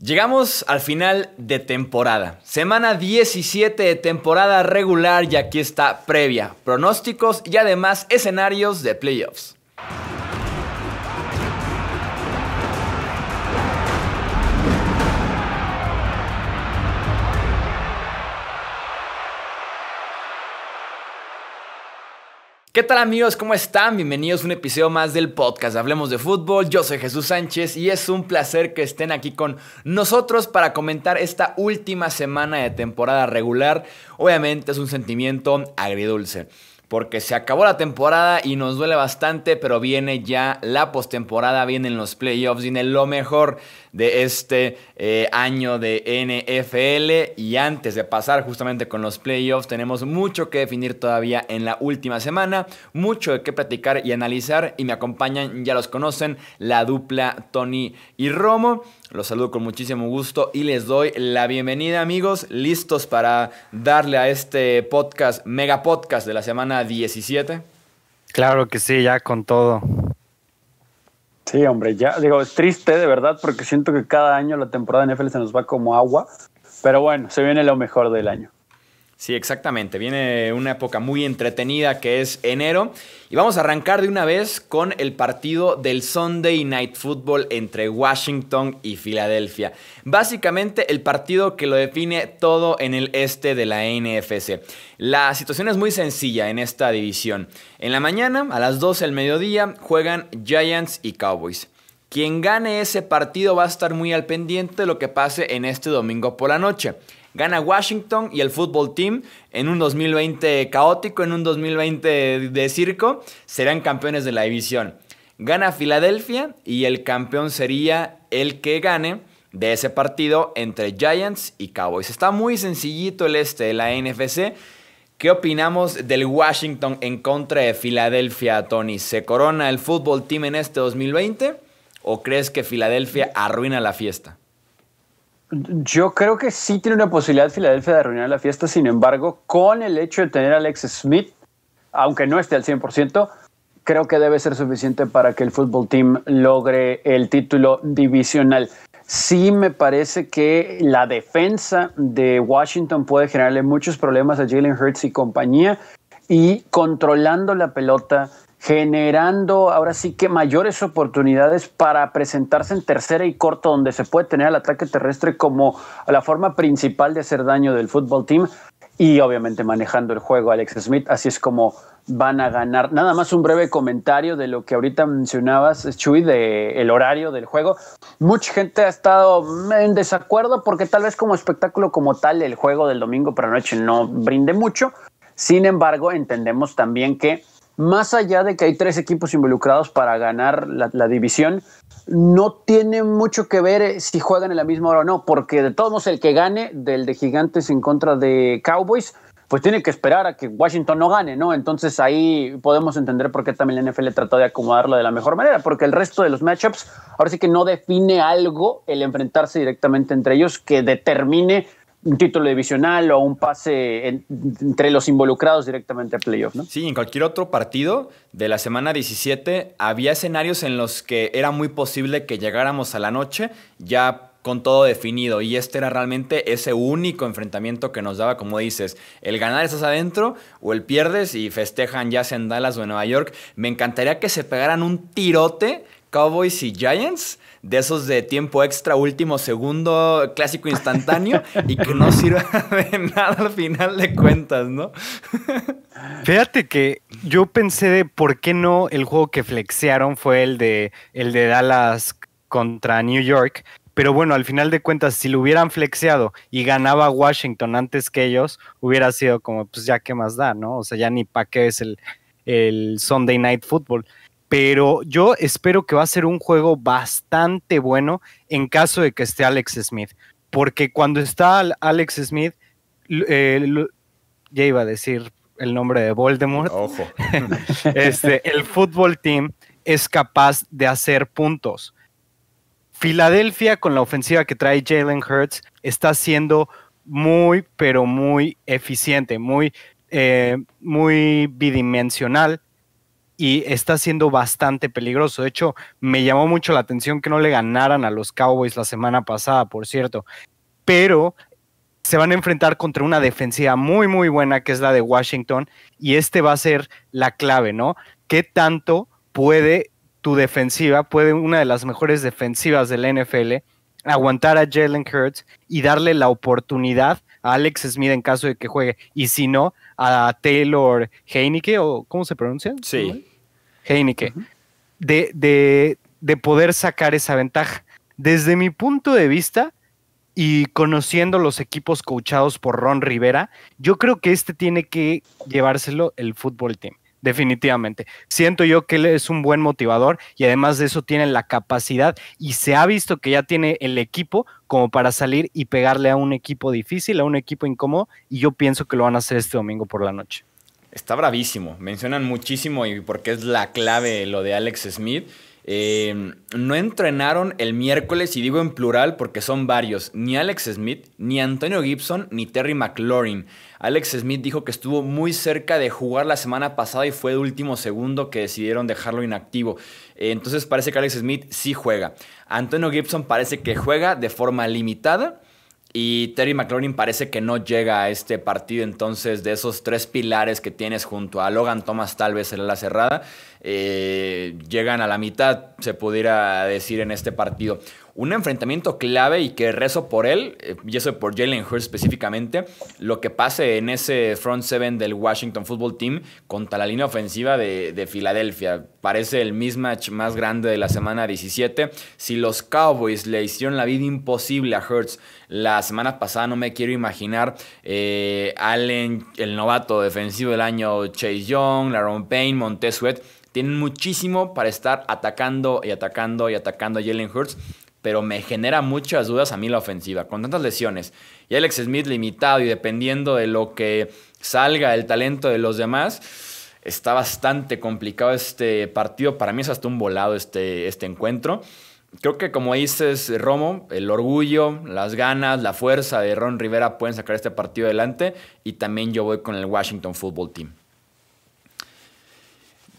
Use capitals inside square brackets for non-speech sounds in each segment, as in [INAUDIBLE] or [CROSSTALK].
Llegamos al final de temporada. Semana 17 de temporada regular y aquí está previa, pronósticos y además escenarios de playoffs. ¿Qué tal amigos? ¿Cómo están? Bienvenidos a un episodio más del podcast Hablemos de Fútbol. Yo soy Jesús Sánchez y es un placer que estén aquí con nosotros para comentar esta última semana de temporada regular. Obviamente es un sentimiento agridulce porque se acabó la temporada y nos duele bastante, pero viene ya la postemporada, vienen los playoffs, viene lo mejor de este eh, año de NFL. Y antes de pasar justamente con los playoffs, tenemos mucho que definir todavía en la última semana, mucho de qué platicar y analizar. Y me acompañan, ya los conocen, la dupla Tony y Romo. Los saludo con muchísimo gusto y les doy la bienvenida amigos, listos para darle a este podcast, mega podcast de la semana 17. Claro que sí, ya con todo. Sí, hombre, ya digo, es triste de verdad porque siento que cada año la temporada de NFL se nos va como agua, pero bueno, se viene lo mejor del año. Sí, exactamente. Viene una época muy entretenida que es enero. Y vamos a arrancar de una vez con el partido del Sunday Night Football entre Washington y Filadelfia. Básicamente el partido que lo define todo en el este de la NFC. La situación es muy sencilla en esta división. En la mañana, a las 12 del mediodía, juegan Giants y Cowboys. Quien gane ese partido va a estar muy al pendiente de lo que pase en este domingo por la noche. Gana Washington y el fútbol team en un 2020 caótico, en un 2020 de circo, serán campeones de la división. Gana Filadelfia y el campeón sería el que gane de ese partido entre Giants y Cowboys. Está muy sencillito el este de la NFC. ¿Qué opinamos del Washington en contra de Filadelfia, Tony? ¿Se corona el fútbol team en este 2020 o crees que Filadelfia arruina la fiesta? Yo creo que sí tiene una posibilidad Filadelfia de arruinar la fiesta, sin embargo, con el hecho de tener a Alex Smith, aunque no esté al 100%, creo que debe ser suficiente para que el fútbol team logre el título divisional. Sí me parece que la defensa de Washington puede generarle muchos problemas a Jalen Hurts y compañía y controlando la pelota generando ahora sí que mayores oportunidades para presentarse en tercera y corto, donde se puede tener el ataque terrestre como la forma principal de hacer daño del fútbol team y obviamente manejando el juego Alex Smith. Así es como van a ganar. Nada más un breve comentario de lo que ahorita mencionabas, Chuy, de el horario del juego. Mucha gente ha estado en desacuerdo porque tal vez como espectáculo como tal el juego del domingo por la noche no brinde mucho. Sin embargo, entendemos también que más allá de que hay tres equipos involucrados para ganar la, división, no tiene mucho que ver eh, si juegan en la misma hora o no, porque de todos modos el que gane del de Gigantes en contra de Cowboys, pues tiene que esperar a que Washington no gane, ¿no? Entonces ahí podemos entender por qué también la NFL trató de acomodarlo de la mejor manera, porque el resto de los matchups ahora sí que no define algo el enfrentarse directamente entre ellos que determine un título divisional o un pase entre los involucrados directamente a playoff, ¿no? Sí, en cualquier otro partido de la semana 17 había escenarios en los que era muy posible que llegáramos a la noche ya con todo definido y este era realmente ese único enfrentamiento que nos daba, como dices, el ganar estás adentro o el pierdes y festejan ya sea en Dallas o en Nueva York. Me encantaría que se pegaran un tirote Cowboys y Giants de esos de tiempo extra, último segundo, clásico instantáneo y que no sirva [LAUGHS] de nada al final de cuentas, ¿no? Fíjate que yo pensé de por qué no el juego que flexearon fue el de, el de Dallas contra New York, pero bueno, al final de cuentas, si lo hubieran flexeado y ganaba Washington antes que ellos, hubiera sido como, pues ya qué más da, ¿no? O sea, ya ni pa' qué es el, el Sunday Night Football pero yo espero que va a ser un juego bastante bueno en caso de que esté Alex Smith, porque cuando está Alex Smith, eh, ya iba a decir el nombre de Voldemort, [LAUGHS] este, el fútbol team es capaz de hacer puntos. Filadelfia, con la ofensiva que trae Jalen Hurts, está siendo muy, pero muy eficiente, muy, eh, muy bidimensional y está siendo bastante peligroso. De hecho, me llamó mucho la atención que no le ganaran a los Cowboys la semana pasada, por cierto. Pero se van a enfrentar contra una defensiva muy, muy buena, que es la de Washington, y este va a ser la clave, ¿no? ¿Qué tanto puede tu defensiva, puede una de las mejores defensivas del NFL, aguantar a Jalen Hurts y darle la oportunidad a Alex Smith en caso de que juegue, y si no, a Taylor Heineke, o ¿cómo se pronuncia? Sí. Heineke, de, de, de poder sacar esa ventaja. Desde mi punto de vista, y conociendo los equipos coachados por Ron Rivera, yo creo que este tiene que llevárselo el fútbol team definitivamente. Siento yo que él es un buen motivador y además de eso tiene la capacidad y se ha visto que ya tiene el equipo como para salir y pegarle a un equipo difícil, a un equipo incómodo y yo pienso que lo van a hacer este domingo por la noche. Está bravísimo, mencionan muchísimo y porque es la clave lo de Alex Smith Em, no entrenaron el miércoles, y digo en plural porque son varios, ni Alex Smith, ni Antonio Gibson, ni Terry McLaurin. Alex Smith dijo que estuvo muy cerca de jugar la semana pasada y fue de último segundo que decidieron dejarlo inactivo. entonces parece que Alex Smith sí juega. Antonio Gibson parece que juega de forma limitada. Y Terry McLaurin parece que no llega a este partido, entonces de esos tres pilares que tienes junto a Logan Thomas tal vez será la cerrada, eh, llegan a la mitad, se pudiera decir, en este partido. Un enfrentamiento clave y que rezo por él, eh, y eso por Jalen Hurts específicamente, lo que pase en ese front seven del Washington Football Team contra la línea ofensiva de, Filadelfia. Parece el mismatch más grande de la semana 17. Si los Cowboys le hicieron la vida imposible a Hurts la semana pasada, no me quiero imaginar eh, Allen, el novato defensivo del año, Chase Young, Laron Payne, Montez Sweat tienen muchísimo para estar atacando y atacando y atacando a Jalen Hurts, pero me genera muchas dudas a mí la ofensiva, con tantas lesiones. Y Alex Smith limitado y dependiendo de lo que salga el talento de los demás, está bastante complicado este partido. Para mí es hasta un volado este, este encuentro. Creo que como dices, Romo, el orgullo, las ganas, la fuerza de Ron Rivera pueden sacar este partido adelante y también yo voy con el Washington Football Team.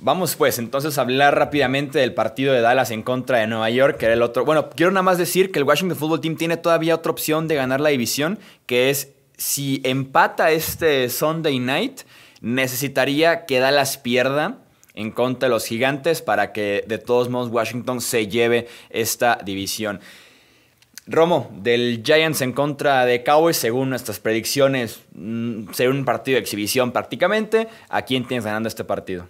Vamos pues entonces a hablar rápidamente del partido de Dallas en contra de Nueva York, que era el otro. Bueno, quiero nada más decir que el Washington Football Team tiene todavía otra opción de ganar la división, que es si empata este Sunday night, necesitaría que Dallas pierda en contra de los gigantes para que de todos modos Washington se lleve esta división. Romo, del Giants en contra de Cowboys, según nuestras predicciones, mm, sería un partido de exhibición prácticamente. ¿A quién tienes ganando este partido?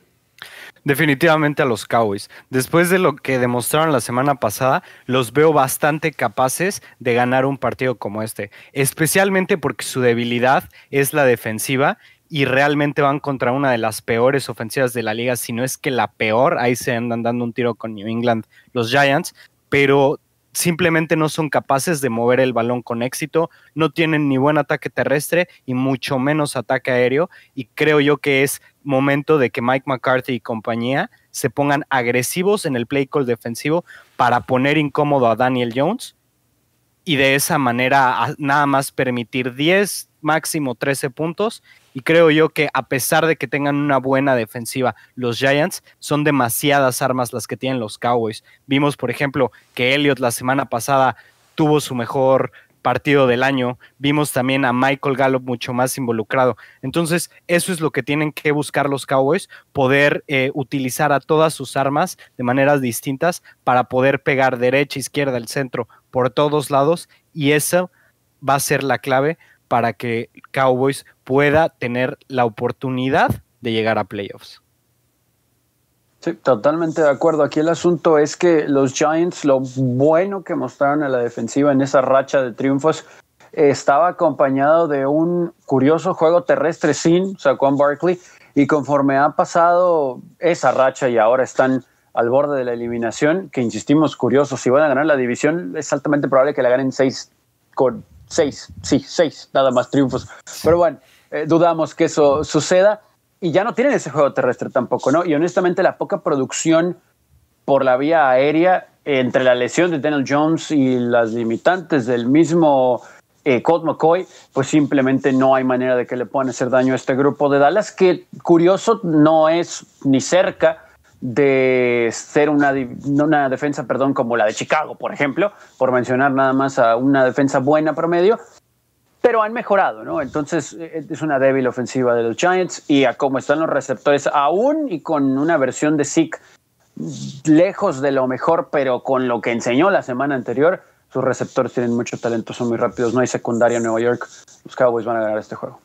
Definitivamente a los Cowboys. Después de lo que demostraron la semana pasada, los veo bastante capaces de ganar un partido como este, especialmente porque su debilidad es la defensiva y realmente van contra una de las peores ofensivas de la liga, si no es que la peor, ahí se andan dando un tiro con New England los Giants, pero simplemente no son capaces de mover el balón con éxito, no tienen ni buen ataque terrestre y mucho menos ataque aéreo y creo yo que es momento de que Mike McCarthy y compañía se pongan agresivos en el play call defensivo para poner incómodo a Daniel Jones y de esa manera nada más permitir 10, máximo 13 puntos. Y creo yo que a pesar de que tengan una buena defensiva, los Giants son demasiadas armas las que tienen los Cowboys. Vimos, por ejemplo, que Elliot la semana pasada tuvo su mejor partido del año, vimos también a Michael Gallup mucho más involucrado. Entonces, eso es lo que tienen que buscar los Cowboys, poder eh, utilizar a todas sus armas de maneras distintas para poder pegar derecha, izquierda, el centro, por todos lados, y esa va a ser la clave para que Cowboys pueda tener la oportunidad de llegar a playoffs. Sí, totalmente de acuerdo. Aquí el asunto es que los Giants, lo bueno que mostraron a la defensiva en esa racha de triunfos, estaba acompañado de un curioso juego terrestre sin Saquon Barkley y conforme ha pasado esa racha y ahora están al borde de la eliminación, que insistimos, curioso, si van a ganar la división, es altamente probable que la ganen seis con seis, sí, seis, nada más triunfos. Pero bueno, eh, dudamos que eso suceda y ya no tienen ese juego terrestre tampoco, ¿no? Y honestamente la poca producción por la vía aérea entre la lesión de Daniel Jones y las limitantes del mismo eh, Colt McCoy, pues simplemente no hay manera de que le puedan hacer daño a este grupo de Dallas, que curioso no es ni cerca de ser una, una defensa, perdón, como la de Chicago, por ejemplo, por mencionar nada más a una defensa buena promedio, pero han mejorado, ¿no? Entonces eh, eh, es una débil ofensiva de los Giants y a cómo están los receptores, aún y con una versión de Zeke lejos de lo mejor, pero con lo que enseñó la semana anterior, sus receptores tienen mucho talento, son muy rápidos, no hay secundaria en Nueva York, los Cowboys van a ganar este juego.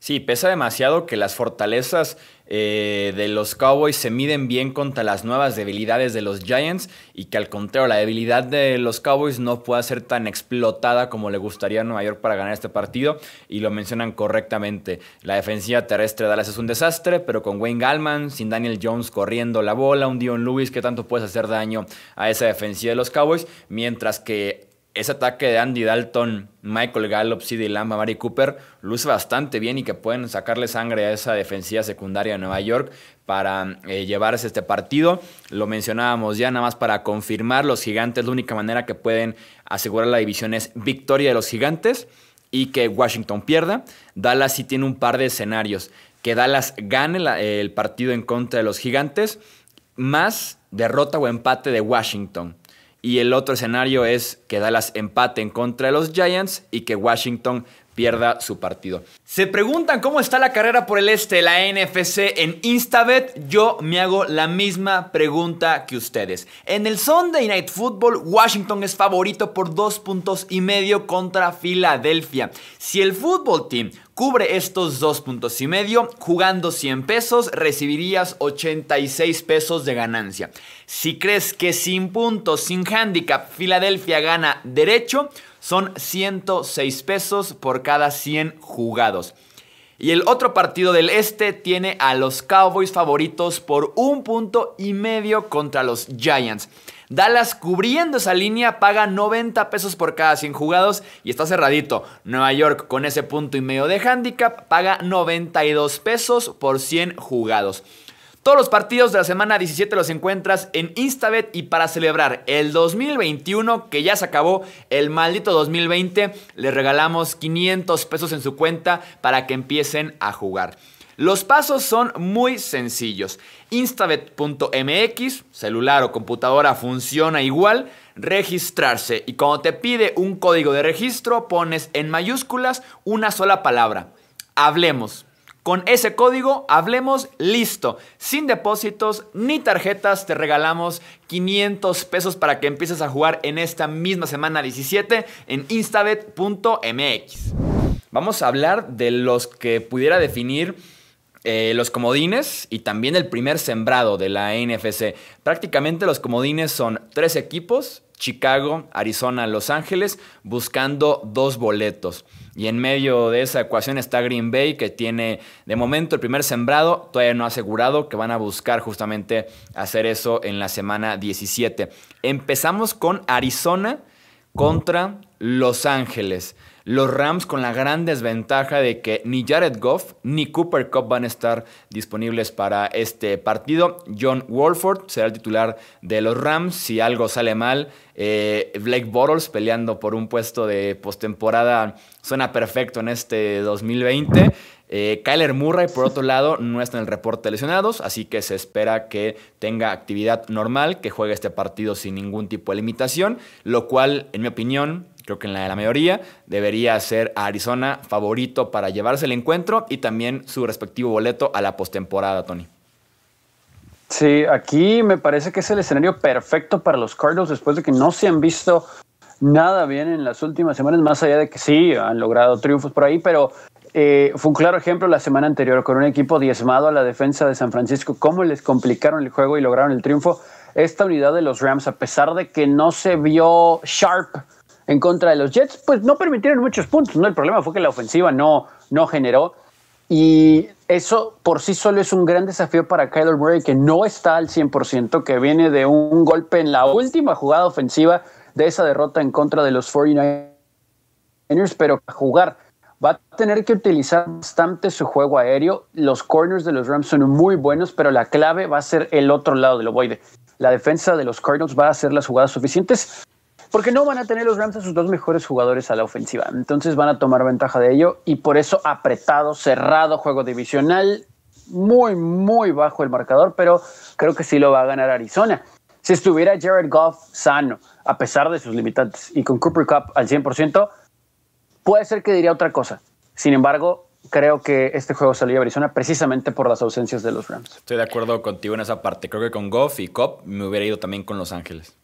Sí, pesa demasiado que las fortalezas eh, de los Cowboys se miden bien contra las nuevas debilidades de los Giants y que al contrario la debilidad de los Cowboys no pueda ser tan explotada como le gustaría a Nueva York para ganar este partido y lo mencionan correctamente. La defensiva terrestre de Dallas es un desastre, pero con Wayne Gallman, sin Daniel Jones corriendo la bola, un Dion Lewis que tanto puedes hacer daño a esa defensiva de los Cowboys, mientras que ese ataque de Andy Dalton, Michael Gallup, CD Lamba, Mari Cooper, luce bastante bien y que pueden sacarle sangre a esa defensiva secundaria de Nueva York para eh, llevarse este partido. Lo mencionábamos ya, nada más para confirmar, los gigantes, la única manera que pueden asegurar la división es victoria de los gigantes y que Washington pierda. Dallas sí tiene un par de escenarios, que Dallas gane el partido en contra de los gigantes, más derrota o empate de Washington. Y el otro escenario es que Dallas empate en contra de los Giants y que Washington pierda su partido. Se preguntan cómo está la carrera por el este, de la NFC en Instabet. Yo me hago la misma pregunta que ustedes. En el Sunday Night Football, Washington es favorito por dos puntos y medio contra Filadelfia. Si el fútbol team cubre estos dos puntos y medio, jugando 100 pesos recibirías 86 pesos de ganancia. Si crees que sin puntos, sin handicap, Filadelfia gana derecho, son 106 pesos por cada 100 jugados. Y el otro partido del este tiene a los Cowboys favoritos por un punto y medio contra los Giants. Dallas cubriendo esa línea paga 90 pesos por cada 100 jugados y está cerradito. Nueva York con ese punto y medio de handicap paga 92 pesos por 100 jugados. Todos los partidos de la semana 17 los encuentras en Instabet y para celebrar el 2021 que ya se acabó, el maldito 2020, les regalamos 500 pesos en su cuenta para que empiecen a jugar. Los pasos son muy sencillos. Instabet.mx, celular o computadora funciona igual, registrarse y cuando te pide un código de registro pones en mayúsculas una sola palabra. Hablemos con ese código hablemos listo. Sin depósitos ni tarjetas te regalamos 500 pesos para que empieces a jugar en esta misma semana 17 en instabet.mx. Vamos a hablar de los que pudiera definir eh, los comodines y también el primer sembrado de la NFC. Prácticamente los comodines son tres equipos, Chicago, Arizona, Los Ángeles, buscando dos boletos. Y en medio de esa ecuación está Green Bay, que tiene de momento el primer sembrado, todavía no ha asegurado, que van a buscar justamente hacer eso en la semana 17. Empezamos con Arizona contra Los Ángeles los Rams con la gran desventaja de que ni Jared Goff ni Cooper Cup van a estar disponibles para este partido. John Wolford será el titular de los Rams. Si algo sale mal, eh, Blake Bottles peleando por un puesto de postemporada suena perfecto en este 2020. Eh, Kyler Murray, por otro lado, no está en el reporte de lesionados, así que se espera que tenga actividad normal, que juegue este partido sin ningún tipo de limitación, lo cual, en mi opinión, creo que en la la mayoría, debería ser Arizona favorito para llevarse el encuentro y también su respectivo boleto a la postemporada, Tony. Sí, aquí me parece que es el escenario perfecto para los Cardinals después de que no se han visto nada bien en las últimas semanas, más allá de que sí han logrado triunfos por ahí, pero eh, fue un claro ejemplo la semana anterior con un equipo diezmado a la defensa de San Francisco, cómo les complicaron el juego y lograron el triunfo. Esta unidad de los Rams, a pesar de que no se vio sharp en contra de los Jets, pues no permitieron muchos puntos, ¿no? El problema fue que la ofensiva no, no generó. Y eso por sí solo es un gran desafío para Kyler Murray, que no está al 100%, que viene de un golpe en la última jugada ofensiva de esa derrota en contra de los 49ers, pero jugar va a tener que utilizar bastante su juego aéreo. Los corners de los Rams son muy buenos, pero la clave va a ser el otro lado del ovoide. La defensa de los Cardinals va a hacer las jugadas suficientes porque no van a tener los Rams a sus dos mejores jugadores a la ofensiva. Entonces van a tomar ventaja de ello y por eso apretado, cerrado, juego divisional, muy, muy bajo el marcador, pero creo que sí lo va a ganar Arizona. Si estuviera Jared Goff sano, a pesar de sus limitantes, y con Cooper Cup al 100%, puede ser que diría otra cosa. Sin embargo, creo que este juego salió a Arizona precisamente por las ausencias de los Rams. Estoy de acuerdo contigo en esa parte. Creo que con Goff y Cup me hubiera ido también con Los Ángeles.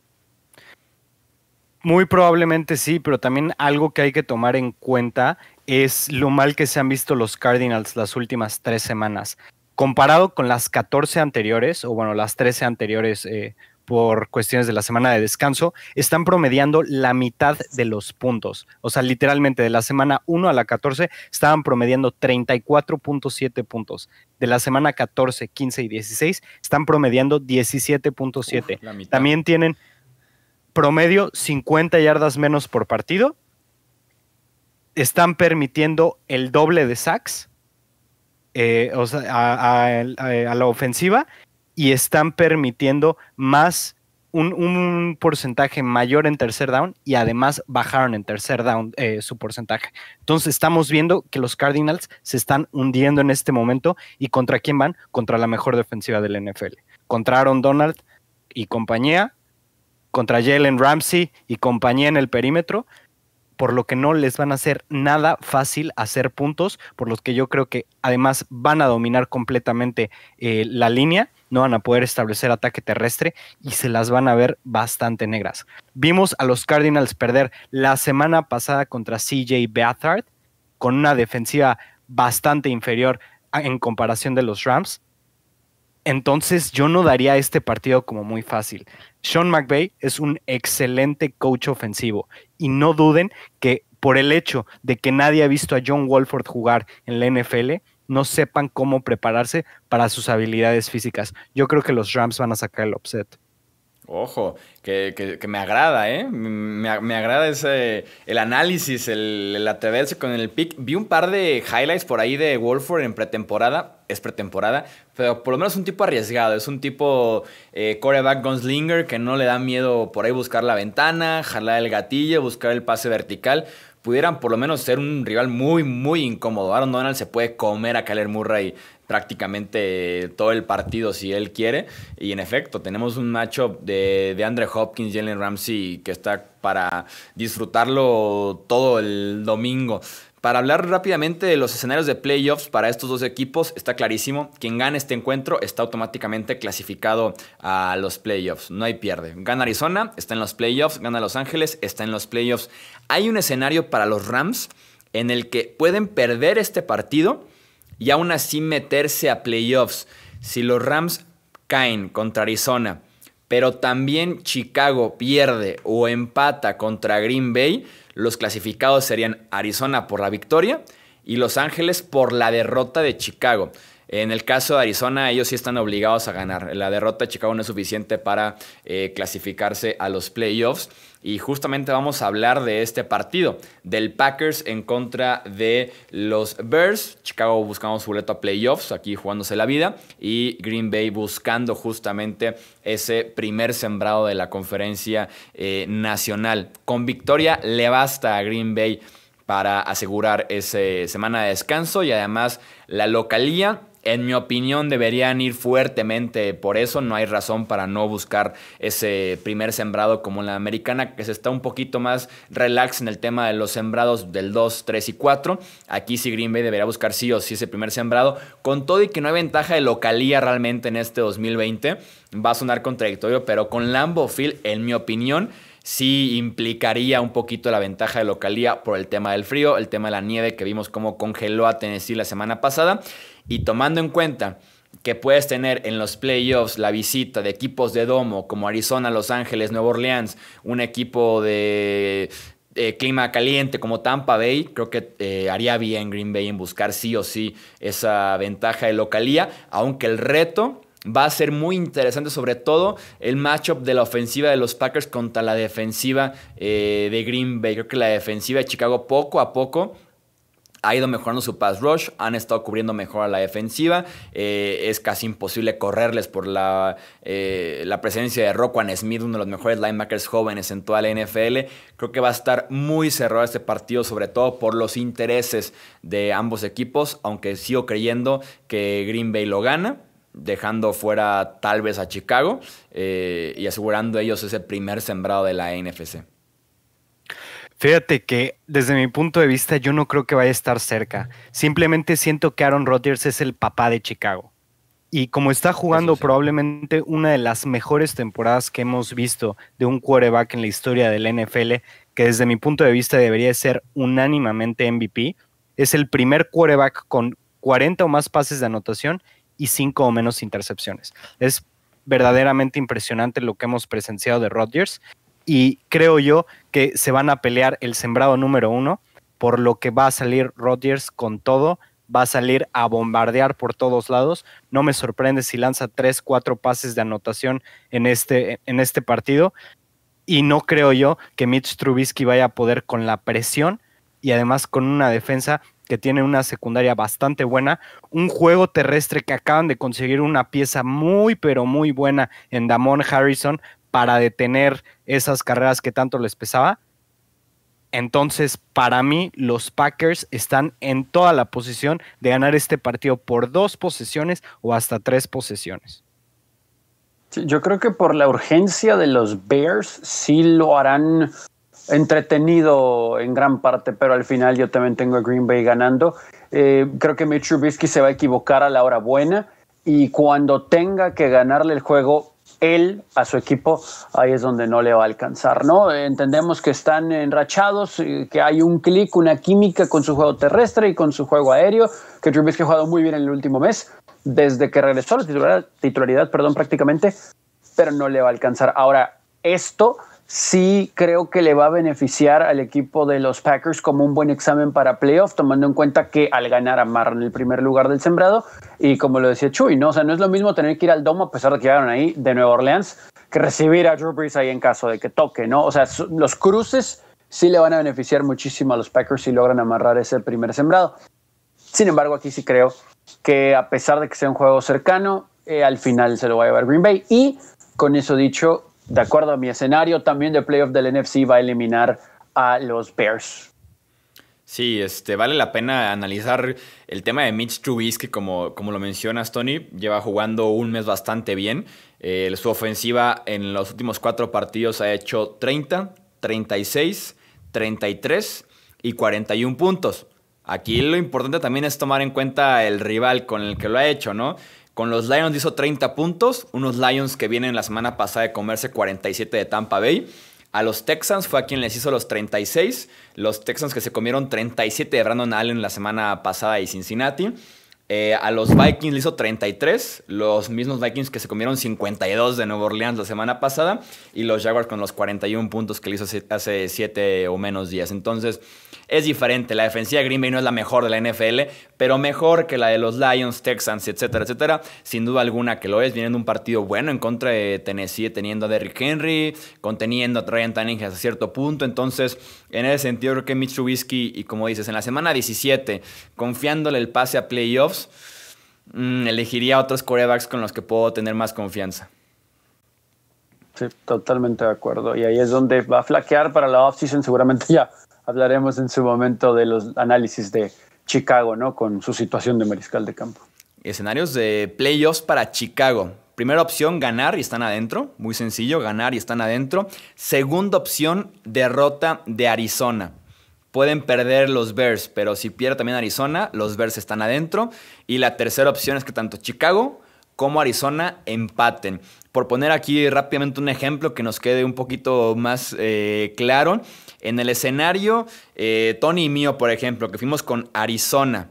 Muy probablemente sí, pero también algo que hay que tomar en cuenta es lo mal que se han visto los Cardinals las últimas tres semanas. Comparado con las 14 anteriores, o bueno, las 13 anteriores eh, por cuestiones de la semana de descanso, están promediando la mitad de los puntos. O sea, literalmente de la semana 1 a la 14 estaban promediando 34.7 puntos. De la semana 14, 15 y 16 están promediando 17.7. También tienen promedio 50 yardas menos por partido. Están permitiendo el doble de sacks eh, a, la ofensiva y están permitiendo más un, porcentaje mayor en tercer down y además bajaron en tercer down eh, su porcentaje. Entonces estamos viendo que los Cardinals se están hundiendo en este momento y contra quién van? Contra la mejor defensiva del NFL. Contra Aaron Donald y compañía, contra Jalen Ramsey y compañía en el perímetro, por lo que no les van a hacer nada fácil hacer puntos, por los que yo creo que además van a dominar completamente eh, la línea, no van a poder establecer ataque terrestre y se las van a ver bastante negras. Vimos a los Cardinals perder la semana pasada contra CJ Beathard con una defensiva bastante inferior en comparación de los Rams entonces yo no daría este partido como muy fácil. Sean McVay es un excelente coach ofensivo y no duden que por el hecho de que nadie ha visto a John Wolford jugar en la NFL, no sepan cómo prepararse para sus habilidades físicas. Yo creo que los Rams van a sacar el upset. Ojo, que, me agrada, ¿eh? Me, me, agrada ese, el análisis, el, el atreverse con el pick. Vi un par de highlights por ahí de Wolford en pretemporada, es pretemporada, pero por lo menos un tipo arriesgado, es un tipo coreback eh, gunslinger que no le da miedo por ahí buscar la ventana, jalar el gatillo, buscar el pase vertical pudieran por lo menos ser un rival muy, muy incómodo. Aaron Donald se puede comer a Kyler Murray prácticamente todo el partido si él quiere. Y en efecto, tenemos un matchup de, de Andre Hopkins, Jalen Ramsey, que está para disfrutarlo todo el domingo. Para hablar rápidamente de los escenarios de playoffs para estos dos equipos, está clarísimo, quien gana este encuentro está automáticamente clasificado a los playoffs, no hay pierde. Gana Arizona, está en los playoffs, gana Los Ángeles, está en los playoffs. Hay un escenario para los Rams en el que pueden perder este partido y aún así meterse a playoffs. Si los Rams caen contra Arizona, pero también Chicago pierde o empata contra Green Bay, los clasificados serían Arizona por la victoria y Los Ángeles por la derrota de Chicago. En el caso de Arizona, ellos sí están obligados a ganar. La derrota de Chicago no es suficiente para eh, clasificarse a los playoffs. Y justamente vamos a hablar de este partido, del Packers en contra de los Bears. Chicago buscando su boleto a playoffs, aquí jugándose la vida. Y Green Bay buscando justamente ese primer sembrado de la conferencia eh, nacional. Con victoria le basta a Green Bay para asegurar esa semana de descanso y además la localía en mi opinión, deberían ir fuertemente. Por eso no hay razón para no buscar ese primer sembrado como la americana, que se está un poquito más relax en el tema de los sembrados del 2, 3 y 4. Aquí sí Green Bay debería buscar sí o sí ese primer sembrado, con todo y que no hay ventaja de localía realmente en este 2020. Va a sonar contradictorio, pero con Lambo Field, en mi opinión, sí implicaría un poquito la ventaja de localía por el tema del frío, el tema de la nieve que vimos cómo congeló a Tennessee la semana pasada y tomando en cuenta que puedes tener en los playoffs la visita de equipos de domo como Arizona, Los Ángeles, Nueva Orleans, un equipo de eh, clima caliente como Tampa Bay, creo que eh, haría bien Green Bay en buscar sí o sí esa ventaja de localía, aunque el reto va a ser muy interesante, sobre todo el matchup de la ofensiva de los Packers contra la defensiva eh, de Green Bay. Creo que la defensiva de Chicago poco a poco ha ido mejorando su pass rush, han estado cubriendo mejor a la defensiva, eh, es casi imposible correrles por la, eh, la presencia de Roquan Smith, uno de los mejores linebackers jóvenes en toda la NFL. Creo que va a estar muy cerrado este partido, sobre todo por los intereses de ambos equipos, aunque sigo creyendo que Green Bay lo gana dejando fuera tal vez a Chicago eh, y asegurando ellos ese primer sembrado de la NFC. Fíjate que desde mi punto de vista yo no creo que vaya a estar cerca. Simplemente siento que Aaron Rodgers es el papá de Chicago. Y como está jugando probablemente una de las mejores temporadas que hemos visto de un quarterback en la historia del NFL, que desde mi punto de vista debería ser unánimamente MVP, es el primer quarterback con 40 o más pases de anotación y 5 o menos intercepciones. Es verdaderamente impresionante lo que hemos presenciado de Rodgers y creo yo que se van a pelear el sembrado número uno, por lo que va a salir Rodgers con todo, va a salir a bombardear por todos lados. No me sorprende si lanza tres, cuatro pases de anotación en este, en este partido. Y no creo yo que Mitch Trubisky vaya a poder con la presión y además con una defensa que tiene una secundaria bastante buena, un juego terrestre que acaban de conseguir una pieza muy pero muy buena en Damon Harrison para detener esas carreras que tanto les pesaba. Entonces, para mí, los Packers están en toda la posición de ganar este partido por dos posesiones o hasta tres posesiones. yo creo que por la urgencia de los Bears sí lo harán entretenido en gran parte, pero al final yo también tengo a Green Bay ganando. Eh, creo que Mitch Trubisky se va a equivocar a la hora buena y cuando tenga que ganarle el juego él a su equipo, ahí es donde no le va a alcanzar, ¿no? Entendemos que están enrachados, eh, que hay un clic, una química con su juego terrestre y con su juego aéreo, que Trubisky ha jugado muy bien en el último mes, desde que regresó a la titularidad, titularidad perdón, prácticamente, pero no le va a alcanzar. Ahora, esto sí creo que le va a beneficiar al equipo de los Packers como un buen examen para playoff, tomando en cuenta que al ganar amarran el primer lugar del sembrado. Y como lo decía Chuy, ¿no? O sea, no es lo mismo tener que ir al domo a pesar de que llegaron ahí de Nueva Orleans que recibir a Drew Brees ahí en caso de que toque, ¿no? O sea, los cruces sí le van a beneficiar muchísimo a los Packers si logran amarrar ese primer sembrado. Sin embargo, aquí sí creo que a pesar de que sea un juego cercano, eh, al final se lo va a llevar Green Bay. Y con eso dicho, de acuerdo a mi escenario, también de playoff del NFC va a eliminar a los Bears. Sí, este, vale la pena analizar el tema de Mitch Trubisky, como, como lo mencionas, Tony. Lleva jugando un mes bastante bien. Eh, su ofensiva en los últimos cuatro partidos ha hecho 30, 36, 33 y 41 puntos. Aquí lo importante también es tomar en cuenta el rival con el que lo ha hecho, ¿no? Con los Lions hizo 30 puntos, unos Lions que vienen la semana pasada de comerse 47 de Tampa Bay. A los Texans fue a quien les hizo los 36. Los Texans que se comieron 37 de Brandon Allen la semana pasada y Cincinnati. Eh, a los Vikings le hizo 33, los mismos Vikings que se comieron 52 de Nueva Orleans la semana pasada, y los Jaguars con los 41 puntos que le hizo hace 7 o menos días. Entonces, es diferente. La defensiva de Green Bay no es la mejor de la NFL, pero mejor que la de los Lions, Texans, etcétera, etcétera. Sin duda alguna que lo es. viendo un partido bueno en contra de Tennessee, teniendo a Derrick Henry, conteniendo a Ryan Tanning hasta cierto punto. Entonces, en ese sentido, creo que Mitch Trubisky, y como dices, en la semana 17, confiándole el pase a playoffs, Mm, elegiría otros corebacks con los que puedo tener más confianza. Sí, totalmente de acuerdo. Y ahí es donde va a flaquear para la offseason. Seguramente ya hablaremos en su momento de los análisis de Chicago, ¿no? Con su situación de mariscal de campo. Escenarios de playoffs para Chicago. Primera opción, ganar y están adentro. Muy sencillo, ganar y están adentro. Segunda opción, derrota de Arizona. Pueden perder los Bears, pero si pierde también Arizona, los Bears están adentro. Y la tercera opción es que tanto Chicago como Arizona empaten. Por poner aquí rápidamente un ejemplo que nos quede un poquito más eh, claro, en el escenario, eh, Tony y mío, por ejemplo, que fuimos con Arizona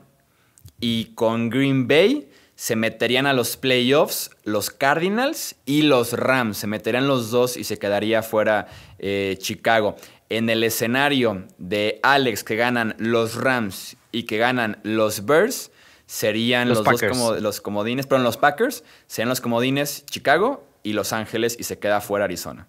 y con Green Bay, se meterían a los playoffs los Cardinals y los Rams. Se meterían los dos y se quedaría fuera eh, Chicago en el escenario de Alex que ganan los Rams y que ganan los Bears, serían los, dos como, los comodines, pero los Packers serían los comodines Chicago y Los Ángeles y se queda fuera Arizona.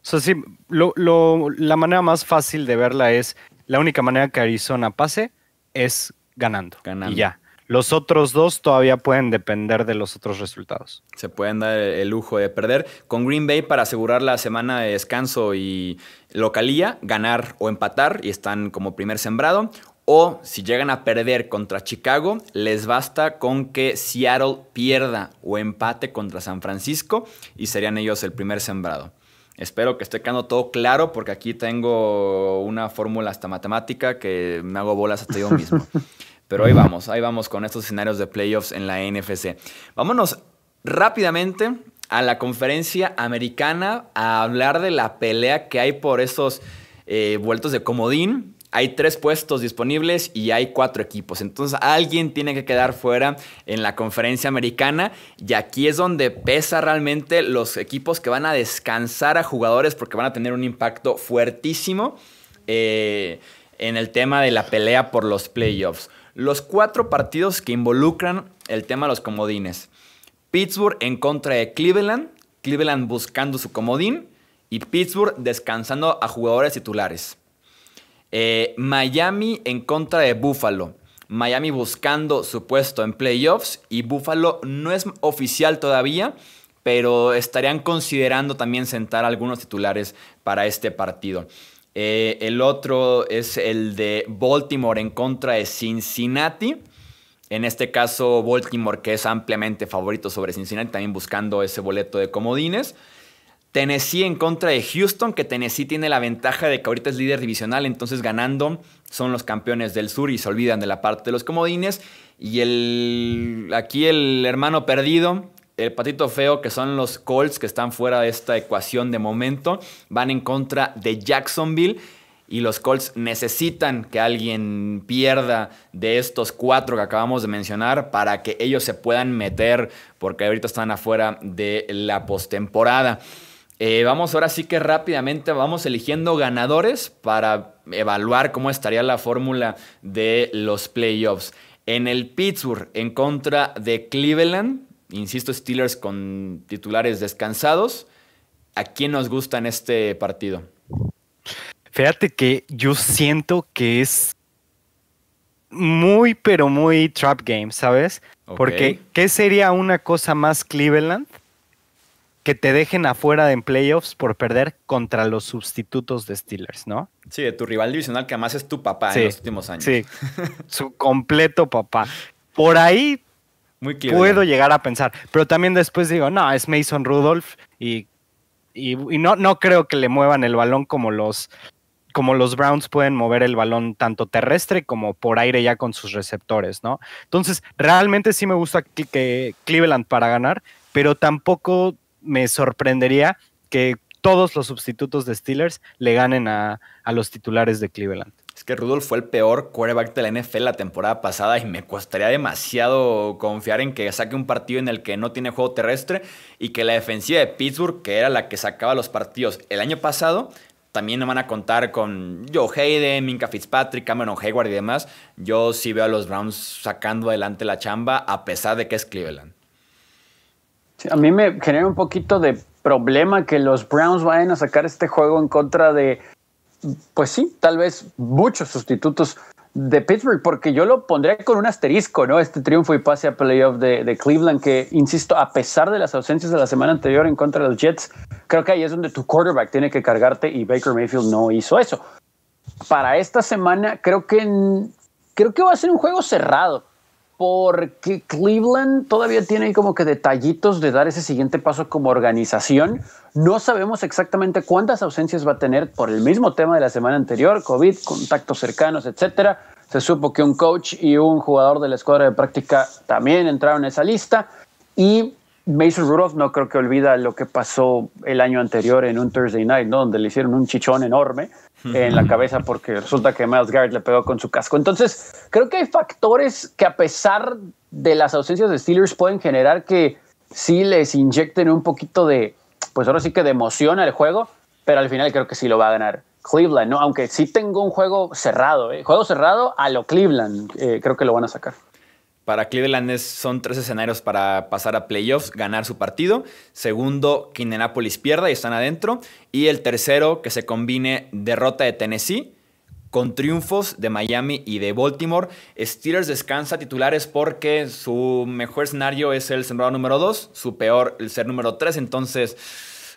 sí, la manera más fácil de verla es la única manera que Arizona pase es ganando. ganando. ya. Los otros dos todavía pueden depender de los otros resultados. Se pueden dar el lujo de perder. Con Green Bay para asegurar la semana de descanso y localía, ganar o empatar y están como primer sembrado. O si llegan a perder contra Chicago, les basta con que Seattle pierda o empate contra San Francisco y serían ellos el primer sembrado. Espero que esté quedando todo claro porque aquí tengo una fórmula hasta matemática que me hago bolas hasta yo mismo. [LAUGHS] Pero ahí vamos, ahí vamos con estos escenarios de playoffs en la NFC. Vámonos rápidamente a la conferencia americana a hablar de la pelea que hay por estos eh, vueltos de comodín. Hay tres puestos disponibles y hay cuatro equipos. Entonces alguien tiene que quedar fuera en la conferencia americana. Y aquí es donde pesa realmente los equipos que van a descansar a jugadores porque van a tener un impacto fuertísimo eh, en el tema de la pelea por los playoffs los cuatro partidos que involucran el tema de los comodines. Pittsburgh en contra de Cleveland, Cleveland buscando su comodín y Pittsburgh descansando a jugadores titulares. Eh, Miami en contra de Buffalo. Miami buscando su puesto en playoffs y Buffalo no es oficial todavía, pero estarían considerando también sentar algunos titulares para este partido. Eh, el otro es el de Baltimore en contra de Cincinnati. En este caso, Baltimore, que es ampliamente favorito sobre Cincinnati, también buscando ese boleto de comodines. Tennessee en contra de Houston, que Tennessee tiene la ventaja de que ahorita es líder divisional, entonces ganando son los campeones del sur y se olvidan de la parte de los comodines. Y el, aquí el hermano perdido, el patito feo, que son los Colts, que están fuera de esta ecuación de momento, van en contra de Jacksonville. Y los Colts necesitan que alguien pierda de estos cuatro que acabamos de mencionar para que ellos se puedan meter, porque ahorita están afuera de la postemporada. Eh, vamos ahora sí que rápidamente vamos eligiendo ganadores para evaluar cómo estaría la fórmula de los playoffs. En el Pittsburgh en contra de Cleveland, insisto, Steelers con titulares descansados. ¿A quién nos gusta en este partido? Fíjate que yo siento que es muy, pero muy trap game, ¿sabes? Porque, ¿qué sería una cosa más Cleveland que te dejen afuera en playoffs por perder contra los sustitutos de Steelers, ¿no? Sí, de tu rival divisional que además es tu papá en los últimos años. Sí, [LAUGHS] su completo papá. Por ahí Puedo llegar a pensar. Pero también después digo, no, es Mason Rudolph y, no, creo que le muevan el balón como los, como los Browns pueden mover el balón tanto terrestre como por aire ya con sus receptores, ¿no? Entonces, realmente sí me gusta que Cleveland para ganar, pero tampoco me sorprendería que todos los sustitutos de Steelers le ganen a los titulares de Cleveland es que Rudolph fue el peor quarterback de la NFL la temporada pasada y me costaría demasiado confiar en que saque un partido en el que no tiene juego terrestre y que la defensiva de Pittsburgh, que era la que sacaba los partidos el año pasado, también van a contar con Joe Hayden, Minka Fitzpatrick, Cameron Hayward y demás. Yo sí veo a los Browns sacando adelante la chamba a pesar de que es Cleveland. a mí me genera un poquito de problema que los Browns vayan a sacar este juego en contra de pues sí, tal vez muchos sustitutos de Pittsburgh, porque yo lo pondría con un asterisco, ¿no? Este triunfo y pase a playoff de, Cleveland, que, insisto, a pesar de las ausencias de la semana anterior en contra de los Jets, creo que ahí es donde tu quarterback tiene que cargarte y Baker Mayfield no hizo eso. Para esta semana, creo que, creo que va a ser un juego cerrado porque Cleveland todavía tiene como que detallitos de dar ese siguiente paso como organización. No sabemos exactamente cuántas ausencias va a tener por el mismo tema de la semana anterior, COVID, contactos cercanos, etcétera. Se supo que un coach y un jugador de la escuadra de práctica también entraron en esa lista y Mason Rudolph no creo que olvida lo que pasó el año anterior en un Thursday Night, donde le hicieron un chichón enorme en la cabeza porque resulta que Miles Garrett le pegó con su casco. Entonces, creo que hay factores que a pesar de las ausencias de Steelers pueden generar que sí les inyecten un poquito de, pues ahora sí que de emoción al juego, pero al final creo que sí lo va a ganar Cleveland, ¿no? Aunque sí tengo un juego cerrado, ¿eh? juego cerrado a lo Cleveland, eh, creo que lo van a sacar. Para Cleveland son tres escenarios para pasar a playoffs, ganar su partido. Segundo, que Indianapolis pierda y están adentro. Y el tercero, que se combine derrota de Tennessee con triunfos de Miami y de Baltimore. Steelers descansa titulares porque su mejor escenario es el sembrado número 2, su peor el ser número 3. Entonces,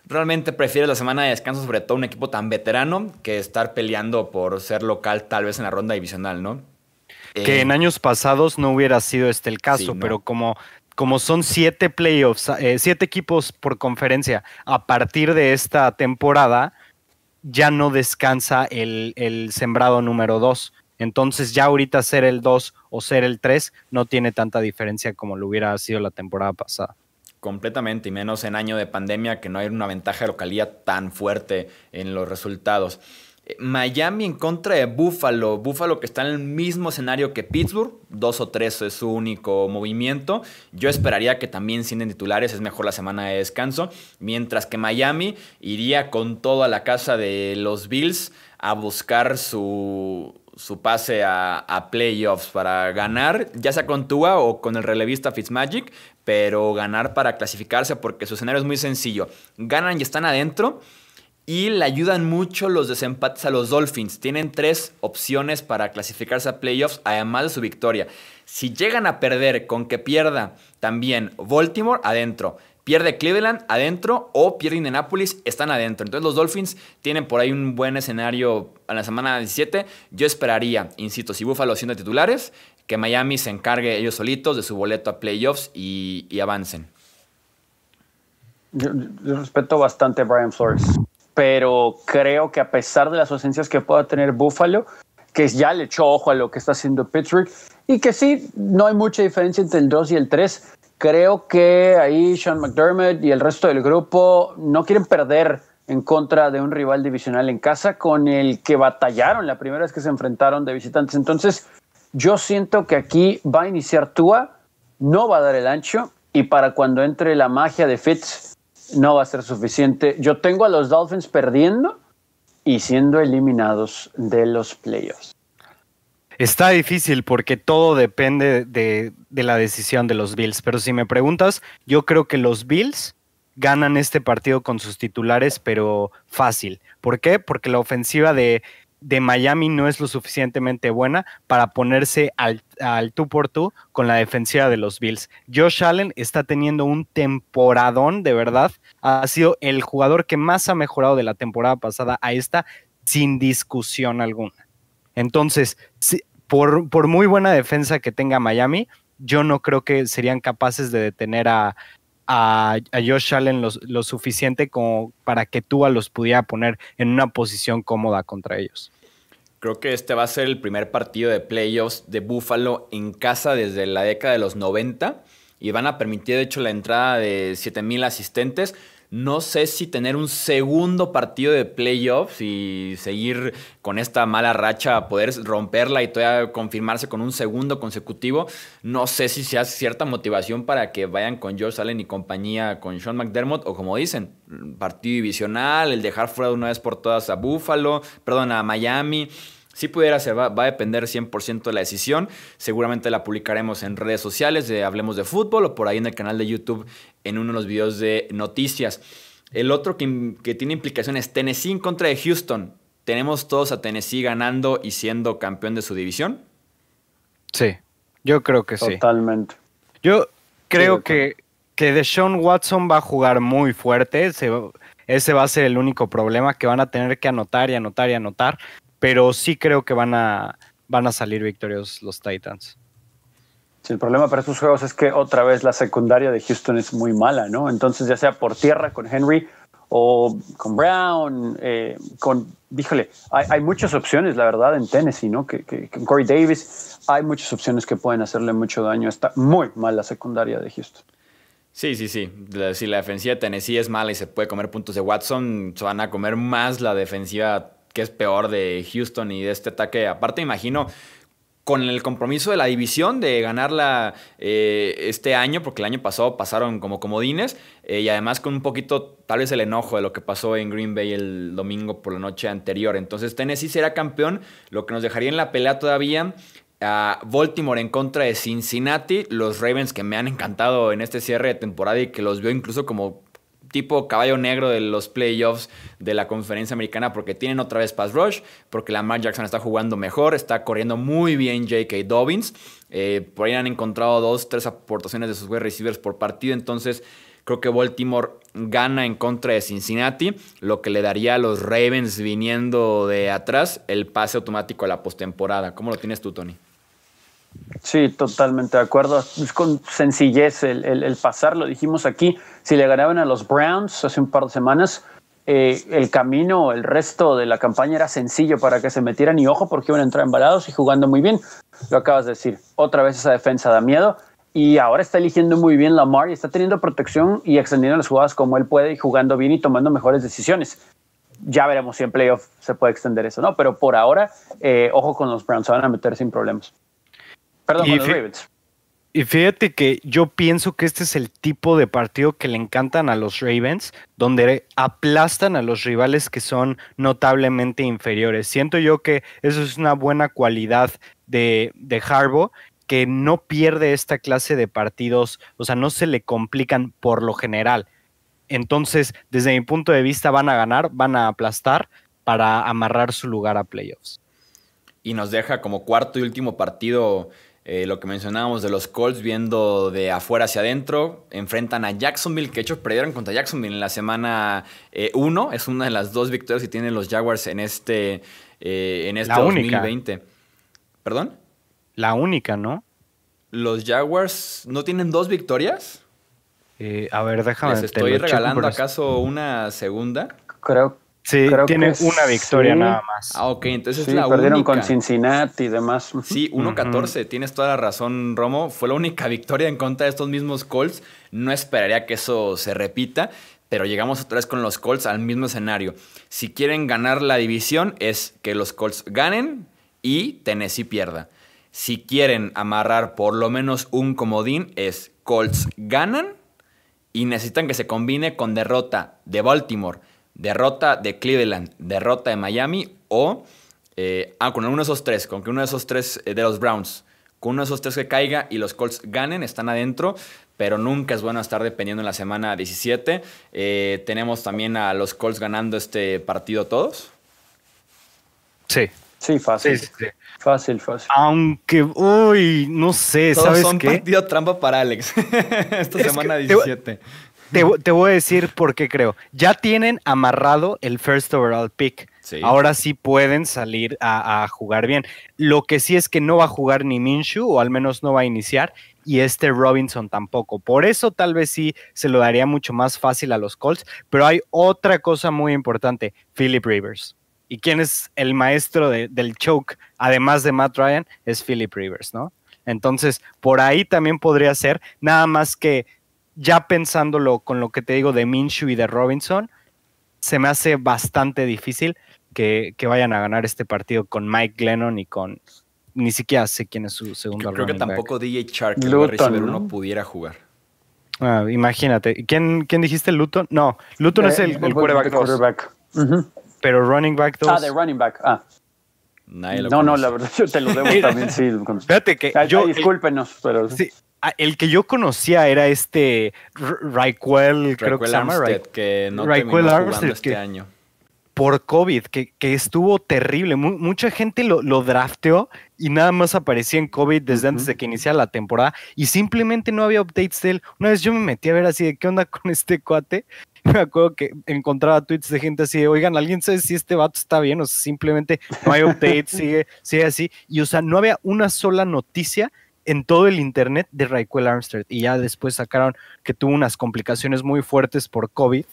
realmente prefiere la semana de descanso, sobre todo un equipo tan veterano, que estar peleando por ser local tal vez en la ronda divisional, ¿no? Que eh, en años pasados no hubiera sido este el caso, pero como, como son siete playoffs, eh, siete equipos por conferencia a partir de esta temporada, ya no descansa el, sembrado número dos. Entonces ya ahorita ser el dos o ser el tres no tiene tanta diferencia como lo hubiera sido la temporada pasada. Completamente, y menos en año de pandemia que no hay una ventaja de localía tan fuerte en los resultados. Miami en contra de Buffalo. Buffalo que está en el mismo escenario que Pittsburgh. Dos o tres es su único movimiento. Yo esperaría que también sienten titulares. Es mejor la semana de descanso. Mientras que Miami iría con todo a la casa de los Bills a buscar su, su pase a, a, playoffs para ganar, ya sea con Tua o con el relevista Fitzmagic, pero ganar para clasificarse porque su escenario es muy sencillo. Ganan y están adentro y le ayudan mucho los desempates a los Dolphins. Tienen tres opciones para clasificarse a playoffs, además de su victoria. Si llegan a perder con que pierda también Baltimore, adentro. Pierde Cleveland adentro o pierde Indianapolis, están adentro. Entonces los Dolphins tienen por ahí un buen escenario en la semana 17. Yo esperaría, insisto, si Buffalo siendo titulares, que Miami se encargue ellos solitos de su boleto a playoffs y, avancen. yo, respeto bastante a Brian Flores pero creo que a pesar de las ausencias que pueda tener Buffalo, que ya le echó ojo a lo que está haciendo Pittsburgh, y que sí, no hay mucha diferencia entre el 2 y el 3. Creo que ahí Sean McDermott y el resto del grupo no quieren perder en contra de un rival divisional en casa con el que batallaron la primera vez que se enfrentaron de visitantes. Entonces, yo siento que aquí va a iniciar Tua, no va a dar el ancho y para cuando entre la magia de Fitz, no va a ser suficiente. Yo tengo a los Dolphins perdiendo y siendo eliminados de los playoffs. Está difícil porque todo depende de, la decisión de los Bills, pero si me preguntas, yo creo que los Bills ganan este partido con sus titulares, pero fácil. ¿Por qué? Porque la ofensiva de de Miami no es lo suficientemente buena para ponerse al, al, tú por tú con la defensiva de los Bills. Josh Allen está teniendo un temporadón, de verdad. Ha sido el jugador que más ha mejorado de la temporada pasada a esta, sin discusión alguna. Entonces, por, por muy buena defensa que tenga Miami, yo no creo que serían capaces de detener a, a, Josh Allen lo, suficiente como para que Tua los pudiera poner en una posición cómoda contra ellos. Creo que este va a ser el primer partido de playoffs de Buffalo en casa desde la década de los 90 y van a permitir de hecho la entrada de 7.000 asistentes. No sé si tener un segundo partido de playoffs y seguir con esta mala racha, poder romperla y todavía confirmarse con un segundo consecutivo. No sé si se hace cierta motivación para que vayan con George Allen y compañía con Sean McDermott o como dicen, partido divisional, el dejar fuera de una vez por todas a Buffalo, perdón, a Miami. Si pudiera ser, va, a depender 100% de la decisión. Seguramente la publicaremos en redes sociales de Hablemos de Fútbol o por ahí en el canal de YouTube en uno de los videos de noticias. El otro que, que tiene implicaciones, Tennessee en contra de Houston. ¿Tenemos todos a Tennessee ganando y siendo campeón de su división? Sí, yo creo que sí. Totalmente. Yo creo que, que Deshaun Watson va a jugar muy fuerte. ese va a ser el único problema que van a tener que anotar y anotar y anotar pero sí creo que van a, van a salir victoriosos los Titans. Sí, el problema para estos juegos es que otra vez la secundaria de Houston es muy mala, ¿no? Entonces, ya sea por tierra con Henry o con Brown, eh, con, díjole, hay, muchas opciones, la verdad, en Tennessee, ¿no? Que, con Corey Davis hay muchas opciones que pueden hacerle mucho daño. Está muy mala la secundaria de Houston. Sí, sí, sí. si la defensiva de Tennessee es mala y se puede comer puntos de Watson, se van a comer más la defensiva que es peor de Houston y de este ataque. Aparte, imagino con el compromiso de la división de ganarla eh, este año, porque el año pasado pasaron como comodines, eh, y además con un poquito tal vez el enojo de lo que pasó en Green Bay el domingo por la noche anterior. Entonces Tennessee será campeón, lo que nos dejaría en la pelea todavía a Baltimore en contra de Cincinnati, los Ravens que me han encantado en este cierre de temporada y que los veo incluso como tipo caballo negro de los playoffs de la conferencia americana porque tienen otra vez pass rush, porque Lamar Jackson está jugando mejor, está corriendo muy bien J.K. Dobbins. Eh, por ahí han encontrado dos, tres aportaciones de sus wide receivers por partido, entonces creo que Baltimore gana en contra de Cincinnati, lo que le daría a los Ravens viniendo de atrás el pase automático a la postemporada. ¿Cómo lo tienes tú, Tony? Sí, totalmente de acuerdo. Es con sencillez el, pasar, lo dijimos aquí, si le ganaban a los Browns hace un par de semanas, eh, el camino, el resto de la campaña era sencillo para que se metieran y ojo porque iban a entrar embalados y jugando muy bien. Lo acabas de decir, otra vez esa defensa da miedo y ahora está eligiendo muy bien Lamar y está teniendo protección y extendiendo las jugadas como él puede y jugando bien y tomando mejores decisiones ya veremos si en playoff se puede extender eso, ¿no? Pero por ahora, eh, ojo con los Browns, se van a meter sin problemas y Y fíjate que yo pienso que este es el tipo de partido que le encantan a los Ravens, donde aplastan a los rivales que son notablemente inferiores. Siento yo que eso es una buena cualidad de, de que no pierde esta clase de partidos, o sea, no se le complican por lo general. Entonces, desde mi punto de vista, van a ganar, van a aplastar para amarrar su lugar a playoffs. Y nos deja como cuarto y último partido eh, lo que mencionábamos de los Colts viendo de afuera hacia adentro, enfrentan a Jacksonville, que de hecho perdieron contra Jacksonville en la semana 1. Eh, es una de las dos victorias que tienen los Jaguars en este, eh, en este 2020. ¿Perdón? La única, ¿no? ¿Los Jaguars no tienen dos victorias? a ver, déjame. ¿Les estoy regalando acaso una segunda? Creo, que Sí, tiene una victoria nada más. Ah, ok, entonces es la perdieron con Cincinnati y demás. Sí, 1-14, tienes toda la razón, Romo. Fue la única victoria en contra de estos mismos Colts. No esperaría que eso se repita, pero llegamos otra vez con los Colts al mismo escenario. Si quieren ganar la división, es que los Colts ganen y Tennessee pierda. Si quieren amarrar por lo menos un comodín, es Colts ganan y necesitan que se combine con derrota de Baltimore derrota de Cleveland, derrota de Miami o eh, ah, con uno de esos tres, con que uno de esos tres eh, de los Browns, con uno de esos tres que caiga y los Colts ganen, están adentro, pero nunca es bueno estar dependiendo en la semana 17. Eh, tenemos también a los Colts ganando este partido todos. Sí. Sí, fácil. Sí, Fácil, fácil. Aunque, uy, no sé, todos son partido trampa para Alex. [LAUGHS] Esta semana 17. Te, voy a decir por qué creo. Ya tienen amarrado el first overall pick. Ahora sí pueden salir a, jugar bien. Lo que sí es que no va a jugar ni Minshu, o al menos no va a iniciar, y este Robinson tampoco. Por eso tal vez sí se lo daría mucho más fácil a los Colts. Pero hay otra cosa muy importante, Philip Rivers. ¿Y quién es el maestro del choke, además de Matt Ryan? Es Philip Rivers, ¿no? Entonces, por ahí también podría ser, nada más que ya pensándolo con lo que te digo de Minshew y de Robinson, se me hace bastante difícil que, vayan a ganar este partido con Mike Glennon y con. Ni siquiera sé quién es su segundo Yo Creo que tampoco DJ Shark, el receiver, uno pudiera jugar. Ah, imagínate. ¿Quién, ¿Quién dijiste? ¿Luton? No, Luton eh, es el, quarterback. quarterback. Pero running back 2. Ah, de running back. Ah. no, no, la verdad, yo te lo debo [LAUGHS] también, sí. Espérate que. yo, discúlpenos, pero. Sí, Ah, el que yo conocía era este Raquel, creo que se que no Raquel este año. Por COVID, que, estuvo terrible. mucha gente lo, lo, drafteó y nada más aparecía en COVID desde antes de que iniciara la temporada y simplemente no había updates de él. Una vez yo me metí a ver así de qué onda con este cuate. [LAUGHS] Me acuerdo que encontraba tweets de gente así de, oigan, ¿alguien sabe si este vato está bien? O sea, simplemente no hay updates, [LAUGHS] sigue, sigue así. Y o sea, no había una sola noticia en todo el internet de Raquel Armstrong y ya después sacaron que tuvo unas complicaciones muy fuertes por COVID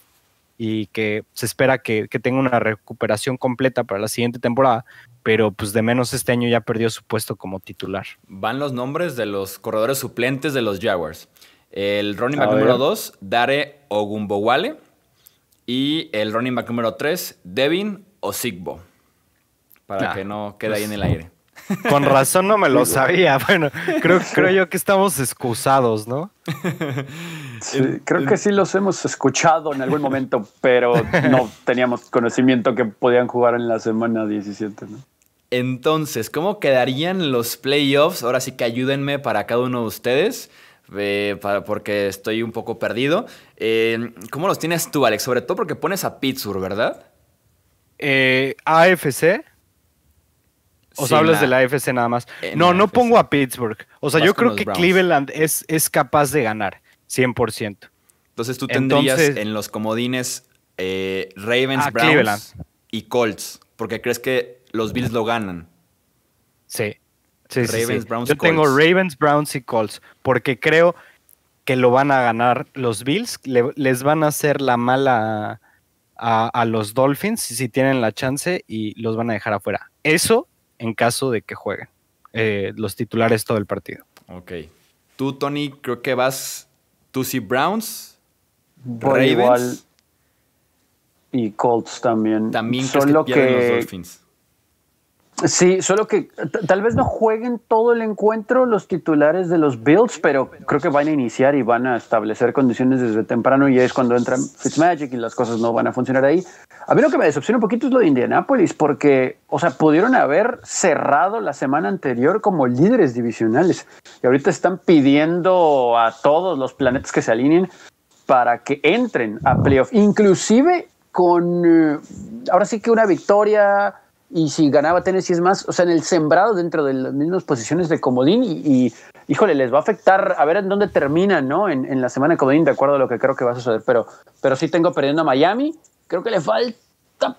y que se espera que, tenga una recuperación completa para la siguiente temporada, pero pues de menos este año ya perdió su puesto como titular. Van los nombres de los corredores suplentes de los Jaguars. El running back número 2, Dare Ogumbowale, y el running back número 3, Devin Osigbo, para ah, que no quede ahí en el pues, aire. Con razón no me lo sabía. [LAUGHS] Bueno, creo, yo que estamos excusados, ¿no? creo que sí los hemos escuchado en algún momento, pero no [LAUGHS] teníamos conocimiento que podían jugar en la semana 17, ¿no? Entonces, ¿cómo quedarían los playoffs? Ahora sí que ayúdenme para cada uno de ustedes. Eh, porque estoy un poco perdido. Eh, ¿Cómo los tienes tú, Alex? Sobre todo porque pones a Pittsburgh, ¿verdad? Eh, AFC. O sea, hablas de la AFC nada más. Eh, no, no pongo a Pittsburgh. O sea, yo creo que Cleveland es, es capaz de ganar, 100%. Entonces tú tendrías Entonces, en los comodines eh, Ravens, Browns y Colts, porque crees que los Bills lo ganan. Sí. sí Yo tengo Ravens, Browns y Colts, porque creo que lo van a ganar los Bills, les van a hacer la mala a, a los Dolphins si tienen la chance y los van a dejar afuera. Eso en caso de que jueguen eh, los titulares todo el partido. Ok. Tú, Tony, creo que vas. Tú Browns. Ravens. Y Colts también. También Solo que, que los Dolphins. Sí, solo que tal vez no jueguen todo el encuentro los titulares de los Bills, pero creo que van a iniciar y van a establecer condiciones desde temprano y es cuando entran Fitzmagic y las cosas no van a funcionar ahí. A mí lo que me decepciona un poquito es lo de Indianapolis, porque, o sea, pudieron haber cerrado la semana anterior como líderes divisionales y ahorita están pidiendo a todos los planetas que se alineen para que entren a playoff, inclusive con, eh, ahora sí que una victoria y si ganaba Tennessee es más, o sea, en el sembrado dentro de las mismas posiciones de Comodín y, híjole, les va a afectar a ver en dónde termina ¿no? En, en, la semana de Comodín, de acuerdo a lo que creo que va a suceder, pero, pero sí tengo perdiendo a Miami, creo que le falta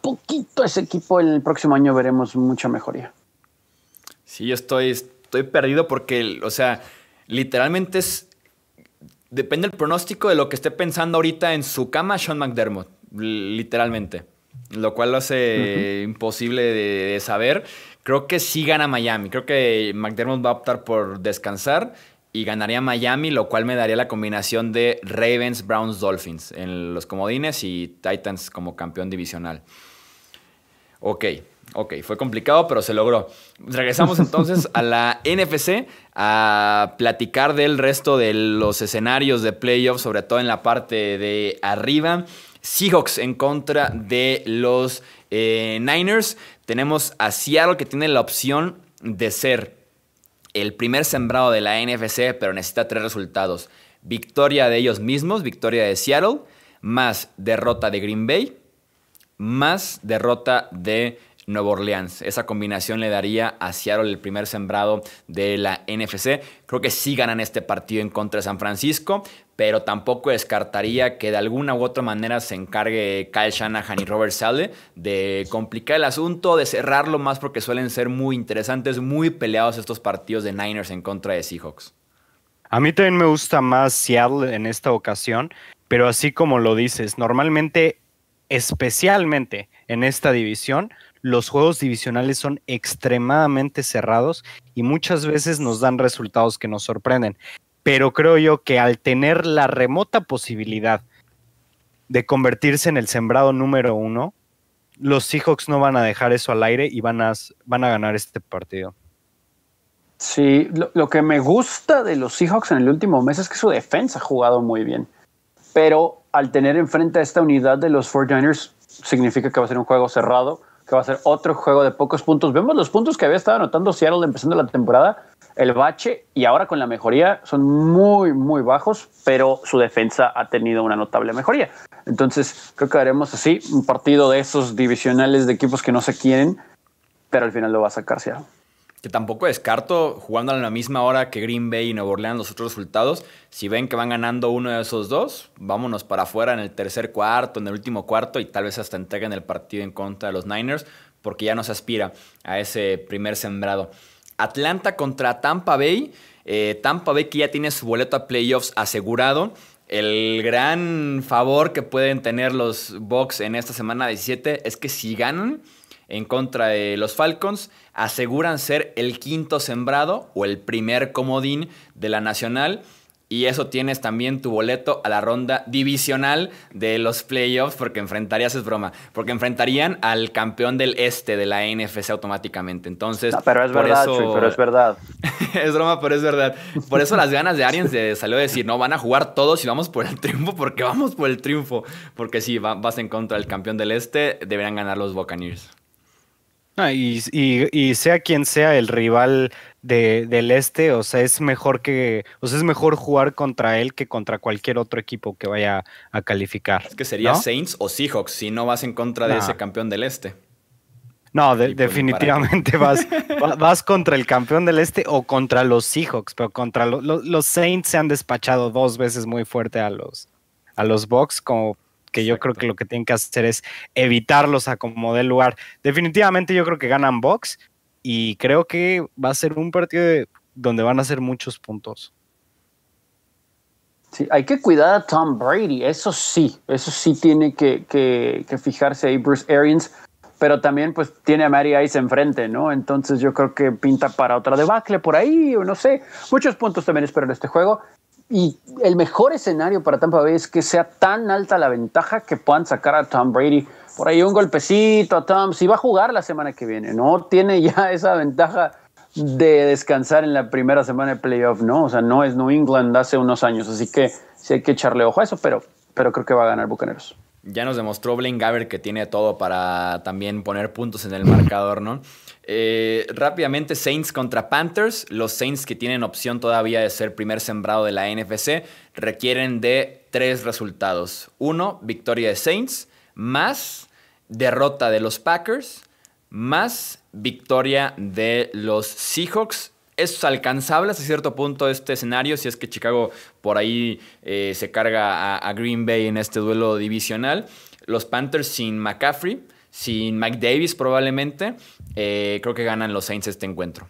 poquito a ese equipo, en el próximo año veremos mucha mejoría. Sí, yo estoy, estoy perdido porque, o sea, literalmente es, depende el pronóstico de lo que esté pensando ahorita en su cama Sean McDermott, literalmente lo cual lo hace imposible de, de, saber. Creo que sí gana Miami. Creo que McDermott va a optar por descansar y ganaría Miami, lo cual me daría la combinación de Ravens, Browns, Dolphins en los comodines y Titans como campeón divisional. Ok, ok, fue complicado, pero se logró. Regresamos entonces [LAUGHS] a la NFC a platicar del resto de los escenarios de playoffs, sobre todo en la parte de arriba. Seahawks en contra de los eh, Niners. Tenemos a Seattle que tiene la opción de ser el primer sembrado de la NFC, pero necesita tres resultados. Victoria de ellos mismos, victoria de Seattle, más derrota de Green Bay, más derrota de Nueva Orleans. Esa combinación le daría a Seattle el primer sembrado de la NFC. Creo que sí ganan este partido en contra de San Francisco, pero tampoco descartaría que de alguna u otra manera se encargue Kyle Shanahan y Robert Sale de complicar el asunto, de cerrarlo más porque suelen ser muy interesantes, muy peleados estos partidos de Niners en contra de Seahawks. A mí también me gusta más Seattle en esta ocasión, pero así como lo dices, normalmente, especialmente en esta división, los juegos divisionales son extremadamente cerrados y muchas veces nos dan resultados que nos sorprenden. Pero creo yo que al tener la remota posibilidad de convertirse en el sembrado número uno, los Seahawks no van a dejar eso al aire y van a, van a ganar este partido. Sí, lo, que me gusta de los Seahawks en el último mes es que su defensa ha jugado muy bien. Pero al tener enfrente a esta unidad de los 49ers, significa que va a ser un juego cerrado que va a ser otro juego de pocos puntos. Vemos los puntos que había estado anotando Seattle empezando la temporada, el bache y ahora con la mejoría son muy, muy bajos, pero su defensa ha tenido una notable mejoría. Entonces, creo que haremos así un partido de esos divisionales de equipos que no se quieren, pero al final lo va a sacar Seattle que tampoco descarto jugando a la misma hora que Green Bay y Nuevo Orleans los otros resultados. Si ven que van ganando uno de esos dos, vámonos para afuera en el tercer cuarto, en el último cuarto y tal vez hasta entreguen el partido en contra de los Niners porque ya no se aspira a ese primer sembrado. Atlanta contra Tampa Bay. Eh, Tampa Bay que ya tiene su boleto a playoffs asegurado. El gran favor que pueden tener los Bucks en esta semana 17 es que si ganan en contra de los Falcons, aseguran ser el quinto sembrado o el primer comodín de la Nacional. Y eso tienes también tu boleto a la ronda divisional de los playoffs, porque enfrentarías, es broma, porque enfrentarían al campeón del este de la NFC automáticamente. Entonces, pero es verdad, pero es verdad. es broma, pero es verdad. Por eso las ganas de Arians salió a decir, no, van a jugar todos y vamos por el triunfo, porque vamos por el triunfo. Porque si vas en contra del campeón del este, deberán ganar los Buccaneers y, sea quien sea el rival del este, o sea, es mejor que, o sea, es mejor jugar contra él que contra cualquier otro equipo que vaya a calificar. Es que sería Saints o Seahawks si no vas en contra de ese campeón del este. No, pues definitivamente vas, [LAUGHS] vas contra el campeón del este o contra los Seahawks, pero contra los Saints se han despachado dos veces muy fuerte a los, a los Bucks como que yo creo que lo que tienen que hacer es evitarlos a como del lugar. Definitivamente yo creo que ganan Box y creo que va a ser un partido donde van a ser muchos puntos. Sí, hay que cuidar a Tom Brady, eso sí, eso sí tiene que, que, que fijarse ahí Bruce Arians, pero también pues tiene a Mary Ice enfrente, ¿no? Entonces yo creo que pinta para otra debacle por ahí, o no sé, muchos puntos también espero en este juego y el mejor escenario para Tampa Bay es que sea tan alta la ventaja que puedan sacar a Tom Brady. Por ahí un golpecito a Tom, si va a jugar la semana que viene, ¿no? [LAUGHS] Tiene ya esa ventaja de descansar en la primera semana de playoff, ¿no? O sea, no es New England hace unos años, así que sí hay que echarle ojo a eso, pero, pero creo que va a ganar Bucaneros. Ya nos demostró Blaine Gaver que tiene todo para también poner puntos en el marcador, ¿no? Eh, rápidamente, Saints contra Panthers. Los Saints que tienen opción todavía de ser primer sembrado de la NFC requieren de tres resultados. Uno, victoria de Saints, más derrota de los Packers, más victoria de los Seahawks. Es alcanzable hasta cierto punto este escenario si es que Chicago por ahí eh, se carga a Green Bay en este duelo divisional. Los Panthers sin McCaffrey sin Mike Davis probablemente, eh, creo que ganan los Saints este encuentro.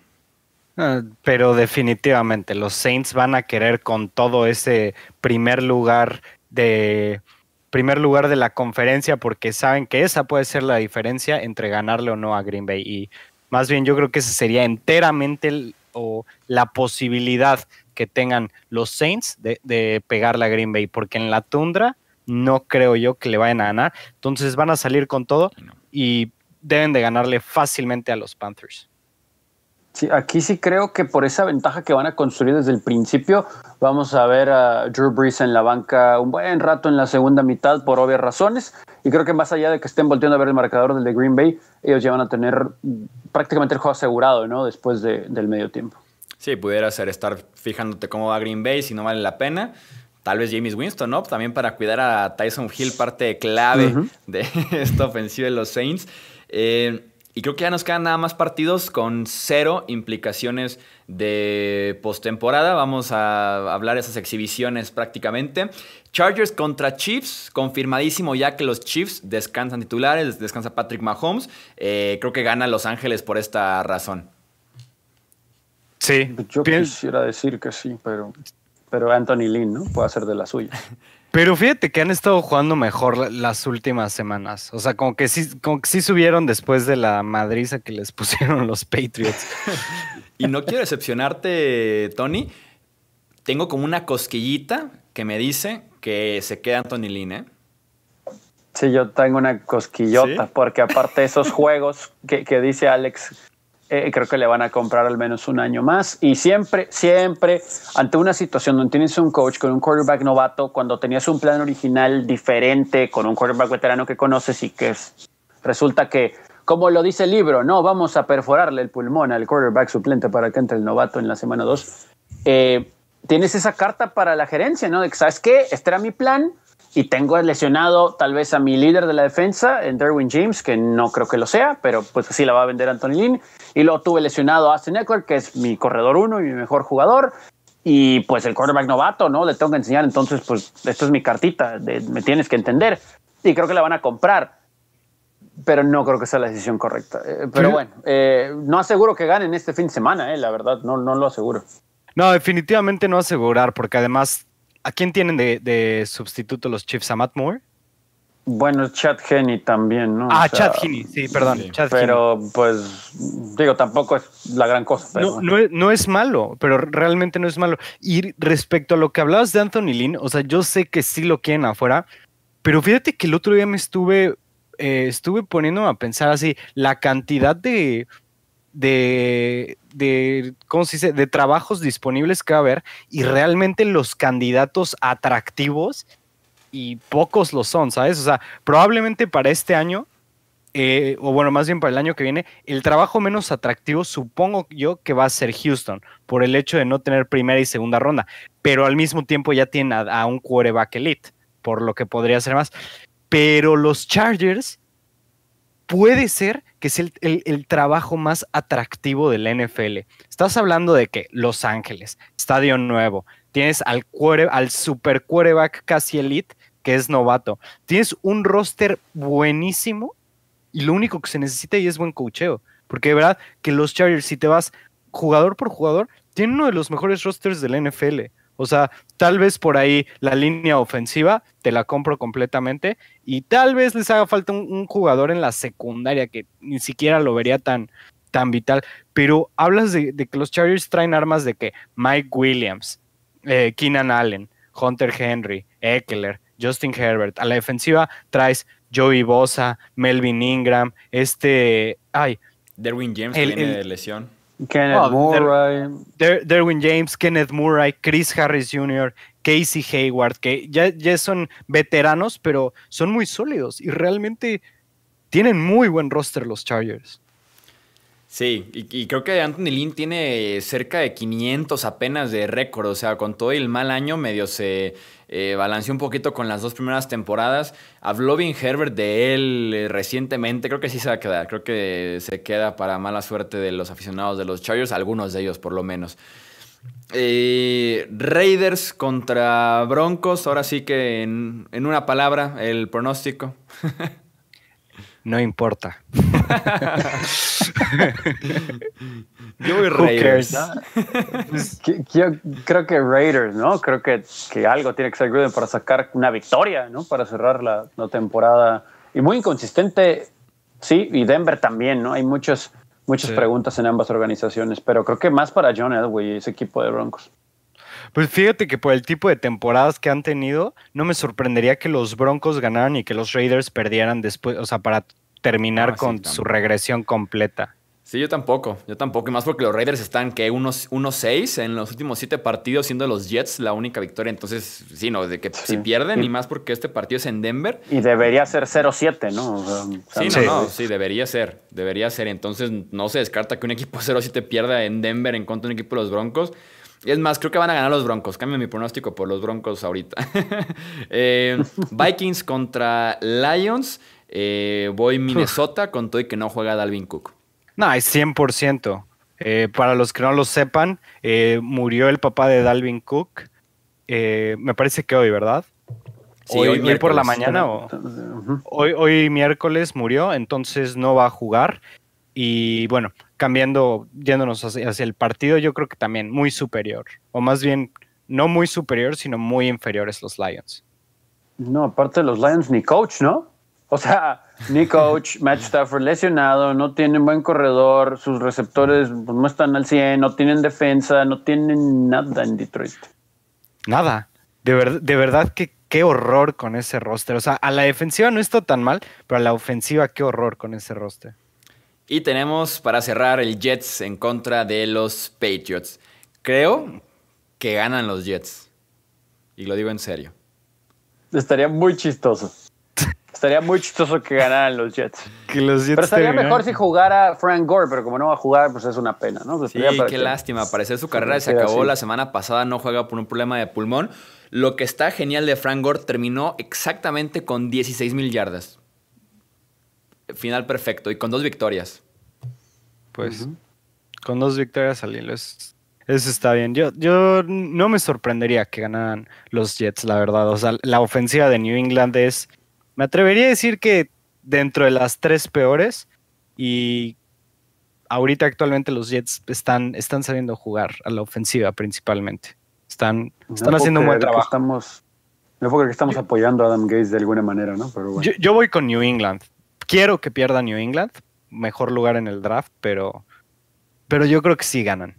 Ah, pero definitivamente los Saints van a querer con todo ese primer lugar de primer lugar de la conferencia porque saben que esa puede ser la diferencia entre ganarle o no a Green Bay y más bien yo creo que esa sería enteramente o la posibilidad que tengan los Saints de, de pegarle a Green Bay porque en la tundra no creo yo que le vayan a ganar. Entonces van a salir con todo y deben de ganarle fácilmente a los Panthers. Sí, aquí sí creo que por esa ventaja que van a construir desde el principio, vamos a ver a Drew Brees en la banca un buen rato en la segunda mitad por obvias razones. Y creo que más allá de que estén volteando a ver el marcador del de Green Bay, ellos ya van a tener prácticamente el juego asegurado, ¿no? Después del medio tiempo. Sí, pudiera ser estar fijándote cómo va Green Bay, si no vale la pena tal vez James Winston, ¿no? También para cuidar a Tyson Hill, parte clave de [LAUGHS] esta ofensiva de los Saints. Eh, y creo que ya nos quedan nada más partidos con cero implicaciones de postemporada. Vamos a hablar de esas exhibiciones prácticamente. Chargers contra Chiefs, confirmadísimo ya que los Chiefs descansan titulares, descansa Patrick Mahomes. Eh, creo que gana Los Ángeles por esta razón. Sí. Yo quisiera decir que sí, pero pero Anthony Lynn, ¿no? Puede ser de la suya. [LAUGHS] Pero fíjate que han estado jugando mejor las últimas semanas. O sea, como que sí, como subieron después de la madriza que les [LAUGHS] pusieron los Patriots. y no quiero decepcionarte, Tony. Tengo como una cosquillita que me dice que se queda Anthony Lynn, ¿eh? Sí, yo tengo una cosquillota, porque aparte esos juegos que dice Alex eh, creo que le van a comprar al menos un año más. Y siempre, siempre, ante una situación donde tienes un coach con un quarterback novato, cuando tenías un plan original diferente con un quarterback veterano que conoces y que es, resulta que, como lo dice el libro, no, vamos a perforarle el pulmón al quarterback suplente para que entre el novato en la semana 2. Eh, tienes esa carta para la gerencia, ¿no? De que, ¿sabes qué? Este era mi plan, y tengo lesionado tal vez a mi líder de la defensa, en Derwin James, que no creo que lo sea, pero pues así la va a vender Anthony Lynn. Y luego tuve lesionado a Austin Eckler, que es mi corredor uno y mi mejor jugador. Y pues el quarterback novato, ¿no? Le tengo que enseñar. Entonces, pues esto es mi cartita, me tienes que entender. Y creo que la van a comprar. Pero no creo que sea la decisión correcta. Eh, pero bueno, eh, no aseguro que ganen este fin de semana, eh, la verdad, no, no lo aseguro. No, definitivamente no asegurar, porque además ¿A quién tienen de, sustituto los Chiefs? ¿A Matt Moore? Bueno, Chad Henney también, ¿no? Ah, Chad Henney, sí, perdón. pero pues, digo, tampoco es la gran cosa. No, es malo, pero realmente no es malo. Y respecto a lo que hablabas de Anthony Lynn, o sea, yo sé que sí lo quieren afuera, pero fíjate que el otro día me estuve, eh, estuve poniéndome a pensar así, la cantidad de, de de, ¿cómo se dice? de trabajos disponibles que va a haber y realmente los candidatos atractivos y pocos lo son, ¿sabes? O sea, probablemente para este año, eh, o bueno, más bien para el año que viene, el trabajo menos atractivo supongo yo que va a ser Houston por el hecho de no tener primera y segunda ronda, pero al mismo tiempo ya tiene a un quarterback elite, por lo que podría ser más. Pero los Chargers puede ser que es el, trabajo más atractivo del NFL. Estás hablando de que Los Ángeles, estadio nuevo, tienes al, super quarterback casi elite, que es novato, tienes un roster buenísimo y lo único que se necesita ahí es buen cocheo. Porque de verdad que los Chargers, si te vas jugador por jugador, tienen uno de los mejores rosters de la NFL. O sea, tal vez por ahí la línea ofensiva te la compro completamente y tal vez les haga falta un, jugador en la secundaria que ni siquiera lo vería tan, tan vital. Pero hablas de, que los Chargers traen armas de que Mike Williams, eh, Keenan Allen, Hunter Henry, Eckler, Justin Herbert. A la defensiva traes Joey Bosa, Melvin Ingram, este. Ay. Derwin James de lesión. Kenneth Murray. Derwin James, Kenneth Murray, Chris Harris Jr., Casey Hayward, que ya, son veteranos, pero son muy sólidos y realmente tienen muy buen roster los Chargers. Sí, y, y, creo que Anthony Lynn tiene cerca de 500 apenas de récord, o sea, con todo el mal año medio se eh, balanceó un poquito con las dos primeras temporadas. Habló bien Herbert de él eh, recientemente, creo que sí se va a quedar, creo que se queda para mala suerte de los aficionados de los Chargers, algunos de ellos por lo menos. Eh, Raiders contra Broncos, ahora sí que en, en una palabra, el pronóstico. [LAUGHS] no importa. [LAUGHS] Yo voy Raiders. Pues, creo que Raiders, ¿no? Creo que, que algo tiene que ser Gruden para sacar una victoria, ¿no? Para cerrar la, temporada. Y muy inconsistente, sí, y Denver también, ¿no? Hay muchos, muchas preguntas en ambas organizaciones, pero creo que más para John Elway y ese equipo de Broncos. Pues fíjate que por el tipo de temporadas que han tenido, no me sorprendería que los Broncos ganaran y que los Raiders perdieran después, o sea, para terminar ah, con su regresión completa. Sí, yo tampoco, yo tampoco. Y más porque los Raiders están que unos 1-6 en los últimos 7 partidos, siendo los Jets la única victoria. Entonces, sí, no, de que si pierden, y, más porque este partido es en Denver. Y debería ser 0-7, ¿no? sí, no, debería ser. Debería ser. Entonces, no se descarta que un equipo 0-7 [LAUGHS] pierda en Denver en contra de un equipo de los Broncos. Es más, creo que van a ganar los Broncos. Cambio mi pronóstico por los Broncos ahorita. [LAUGHS] Eh, Vikings contra Lions. Eh, voy Minnesota con todo y que no juega Dalvin Cook. No, es 100%. Eh, para los que no lo sepan, eh, murió el papá de Dalvin Cook. Eh, me parece que hoy, ¿verdad? hoy, por la mañana hoy, hoy miércoles murió, entonces no va a jugar. Y bueno, cambiando, yéndonos hacia, hacia, el partido, yo creo que también muy superior, o más bien no muy superior, sino muy inferiores los Lions. No, aparte de los Lions ni coach, ¿no? O sea, ni Coach, Matt Stafford lesionado, no tienen buen corredor, sus receptores pues, no están al 100, no tienen defensa, no tienen nada en Detroit. Nada. De, de verdad que qué horror con ese roster. O sea, a la defensiva no está tan mal, pero a la ofensiva qué horror con ese roster. Y tenemos para cerrar el Jets en contra de los Patriots. Creo que ganan los Jets. Y lo digo en serio. Estaría muy chistoso. Estaría muy chistoso que ganaran los Jets. pero estaría mejor si jugara Frank Gore, pero como no va a jugar, pues es una pena, ¿no? Pues sí, qué lástima. Parecer su carrera se acabó la semana pasada, no juega por un problema de pulmón. Lo que está genial de Frank Gore terminó exactamente con 16 mil yardas. Final perfecto y con dos victorias. Pues, con dos victorias al hilo. eso está bien. Yo, yo no me sorprendería que ganaran los Jets, la verdad. O sea, la ofensiva de New England es me atrevería a decir que dentro de las tres peores y ahorita actualmente los Jets están, están a jugar a la ofensiva principalmente. Están, están haciendo un buen trabajo. Estamos, no que estamos apoyando a Adam Gates de alguna manera, ¿no? yo, voy con New England. Quiero que pierda New England, mejor lugar en el draft, pero, pero yo creo que sí ganan.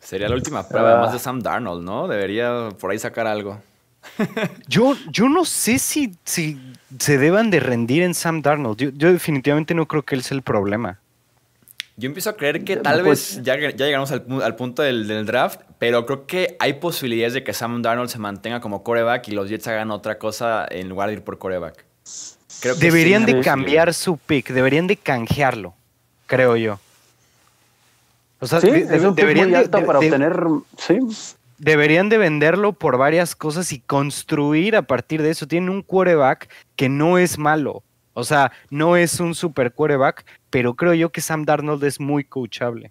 Sería la última prueba, además de ah. Sam Darnold, ¿no? Debería por ahí sacar algo yo, yo no sé si, si se deban de rendir en Sam Darnold. Yo, definitivamente no creo que él sea el problema. Yo empiezo a creer que tal pues. vez ya, ya, llegamos al, punto del, draft, pero creo que hay posibilidades de que Sam Darnold se mantenga como coreback y los Jets hagan otra cosa en lugar de ir por coreback. deberían de cambiar su pick, deberían de canjearlo, creo yo. O sea, es un deberían muy alto para obtener, sí deberían de venderlo por varias cosas y construir a partir de eso. Tienen un quarterback que no es malo. O sea, no es un super quarterback, pero creo yo que Sam Darnold es muy coachable.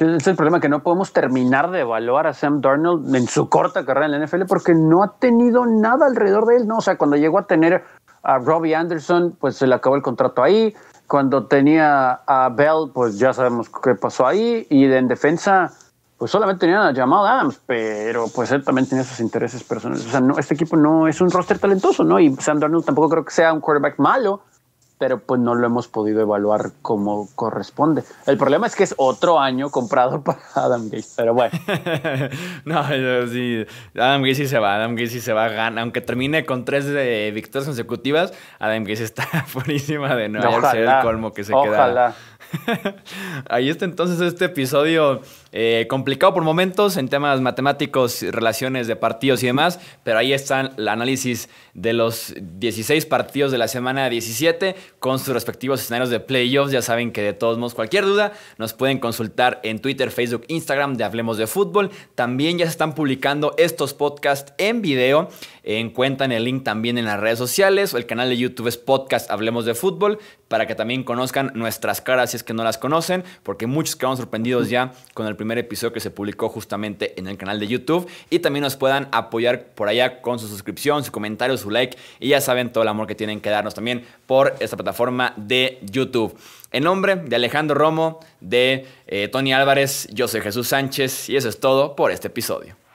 es el problema que no podemos terminar de evaluar a Sam Darnold en su corta carrera en la NFL porque no ha tenido nada alrededor de él, ¿no? O sea, cuando llegó a tener a Robbie Anderson, pues se le acabó el contrato ahí. Cuando tenía a Bell, pues ya sabemos qué pasó ahí. Y en defensa, pues solamente tenía la llamada Adams, pero pues él también tenía sus intereses personales. O sea, no, este equipo no es un roster talentoso, ¿no? Y Sam Darnold tampoco creo que sea un quarterback malo, pero pues no lo hemos podido evaluar como corresponde. El problema es que es otro año comprado [LAUGHS] para Adam Gates, pero bueno. [LAUGHS] no, sí, Adam Gates se va, Adam Gates se va, gana. Aunque termine con tres eh, victorias consecutivas, Adam Gates está buenísima [LAUGHS] de no sido el colmo que se queda. ojalá. Ahí está entonces este episodio eh, complicado por momentos en temas matemáticos, relaciones de partidos y demás, pero ahí está el análisis de los 16 partidos de la semana 17 con sus respectivos escenarios de playoffs. Ya saben que de todos modos, cualquier duda nos pueden consultar en Twitter, Facebook, Instagram de Hablemos de Fútbol. También ya se están publicando estos podcasts en video. Encuentran el link también en las redes sociales. El canal de YouTube es Podcast Hablemos de Fútbol para que también conozcan nuestras caras si es que no las conocen, porque muchos quedamos sorprendidos ya con el el primer episodio que se publicó justamente en el canal de YouTube. Y también nos puedan apoyar por allá con su suscripción, su comentario, su like. Y ya saben todo el amor que tienen que darnos también por esta plataforma de YouTube. En nombre de Alejandro Romo, de eh, Tony Álvarez, yo soy Jesús Sánchez y eso es todo por este episodio.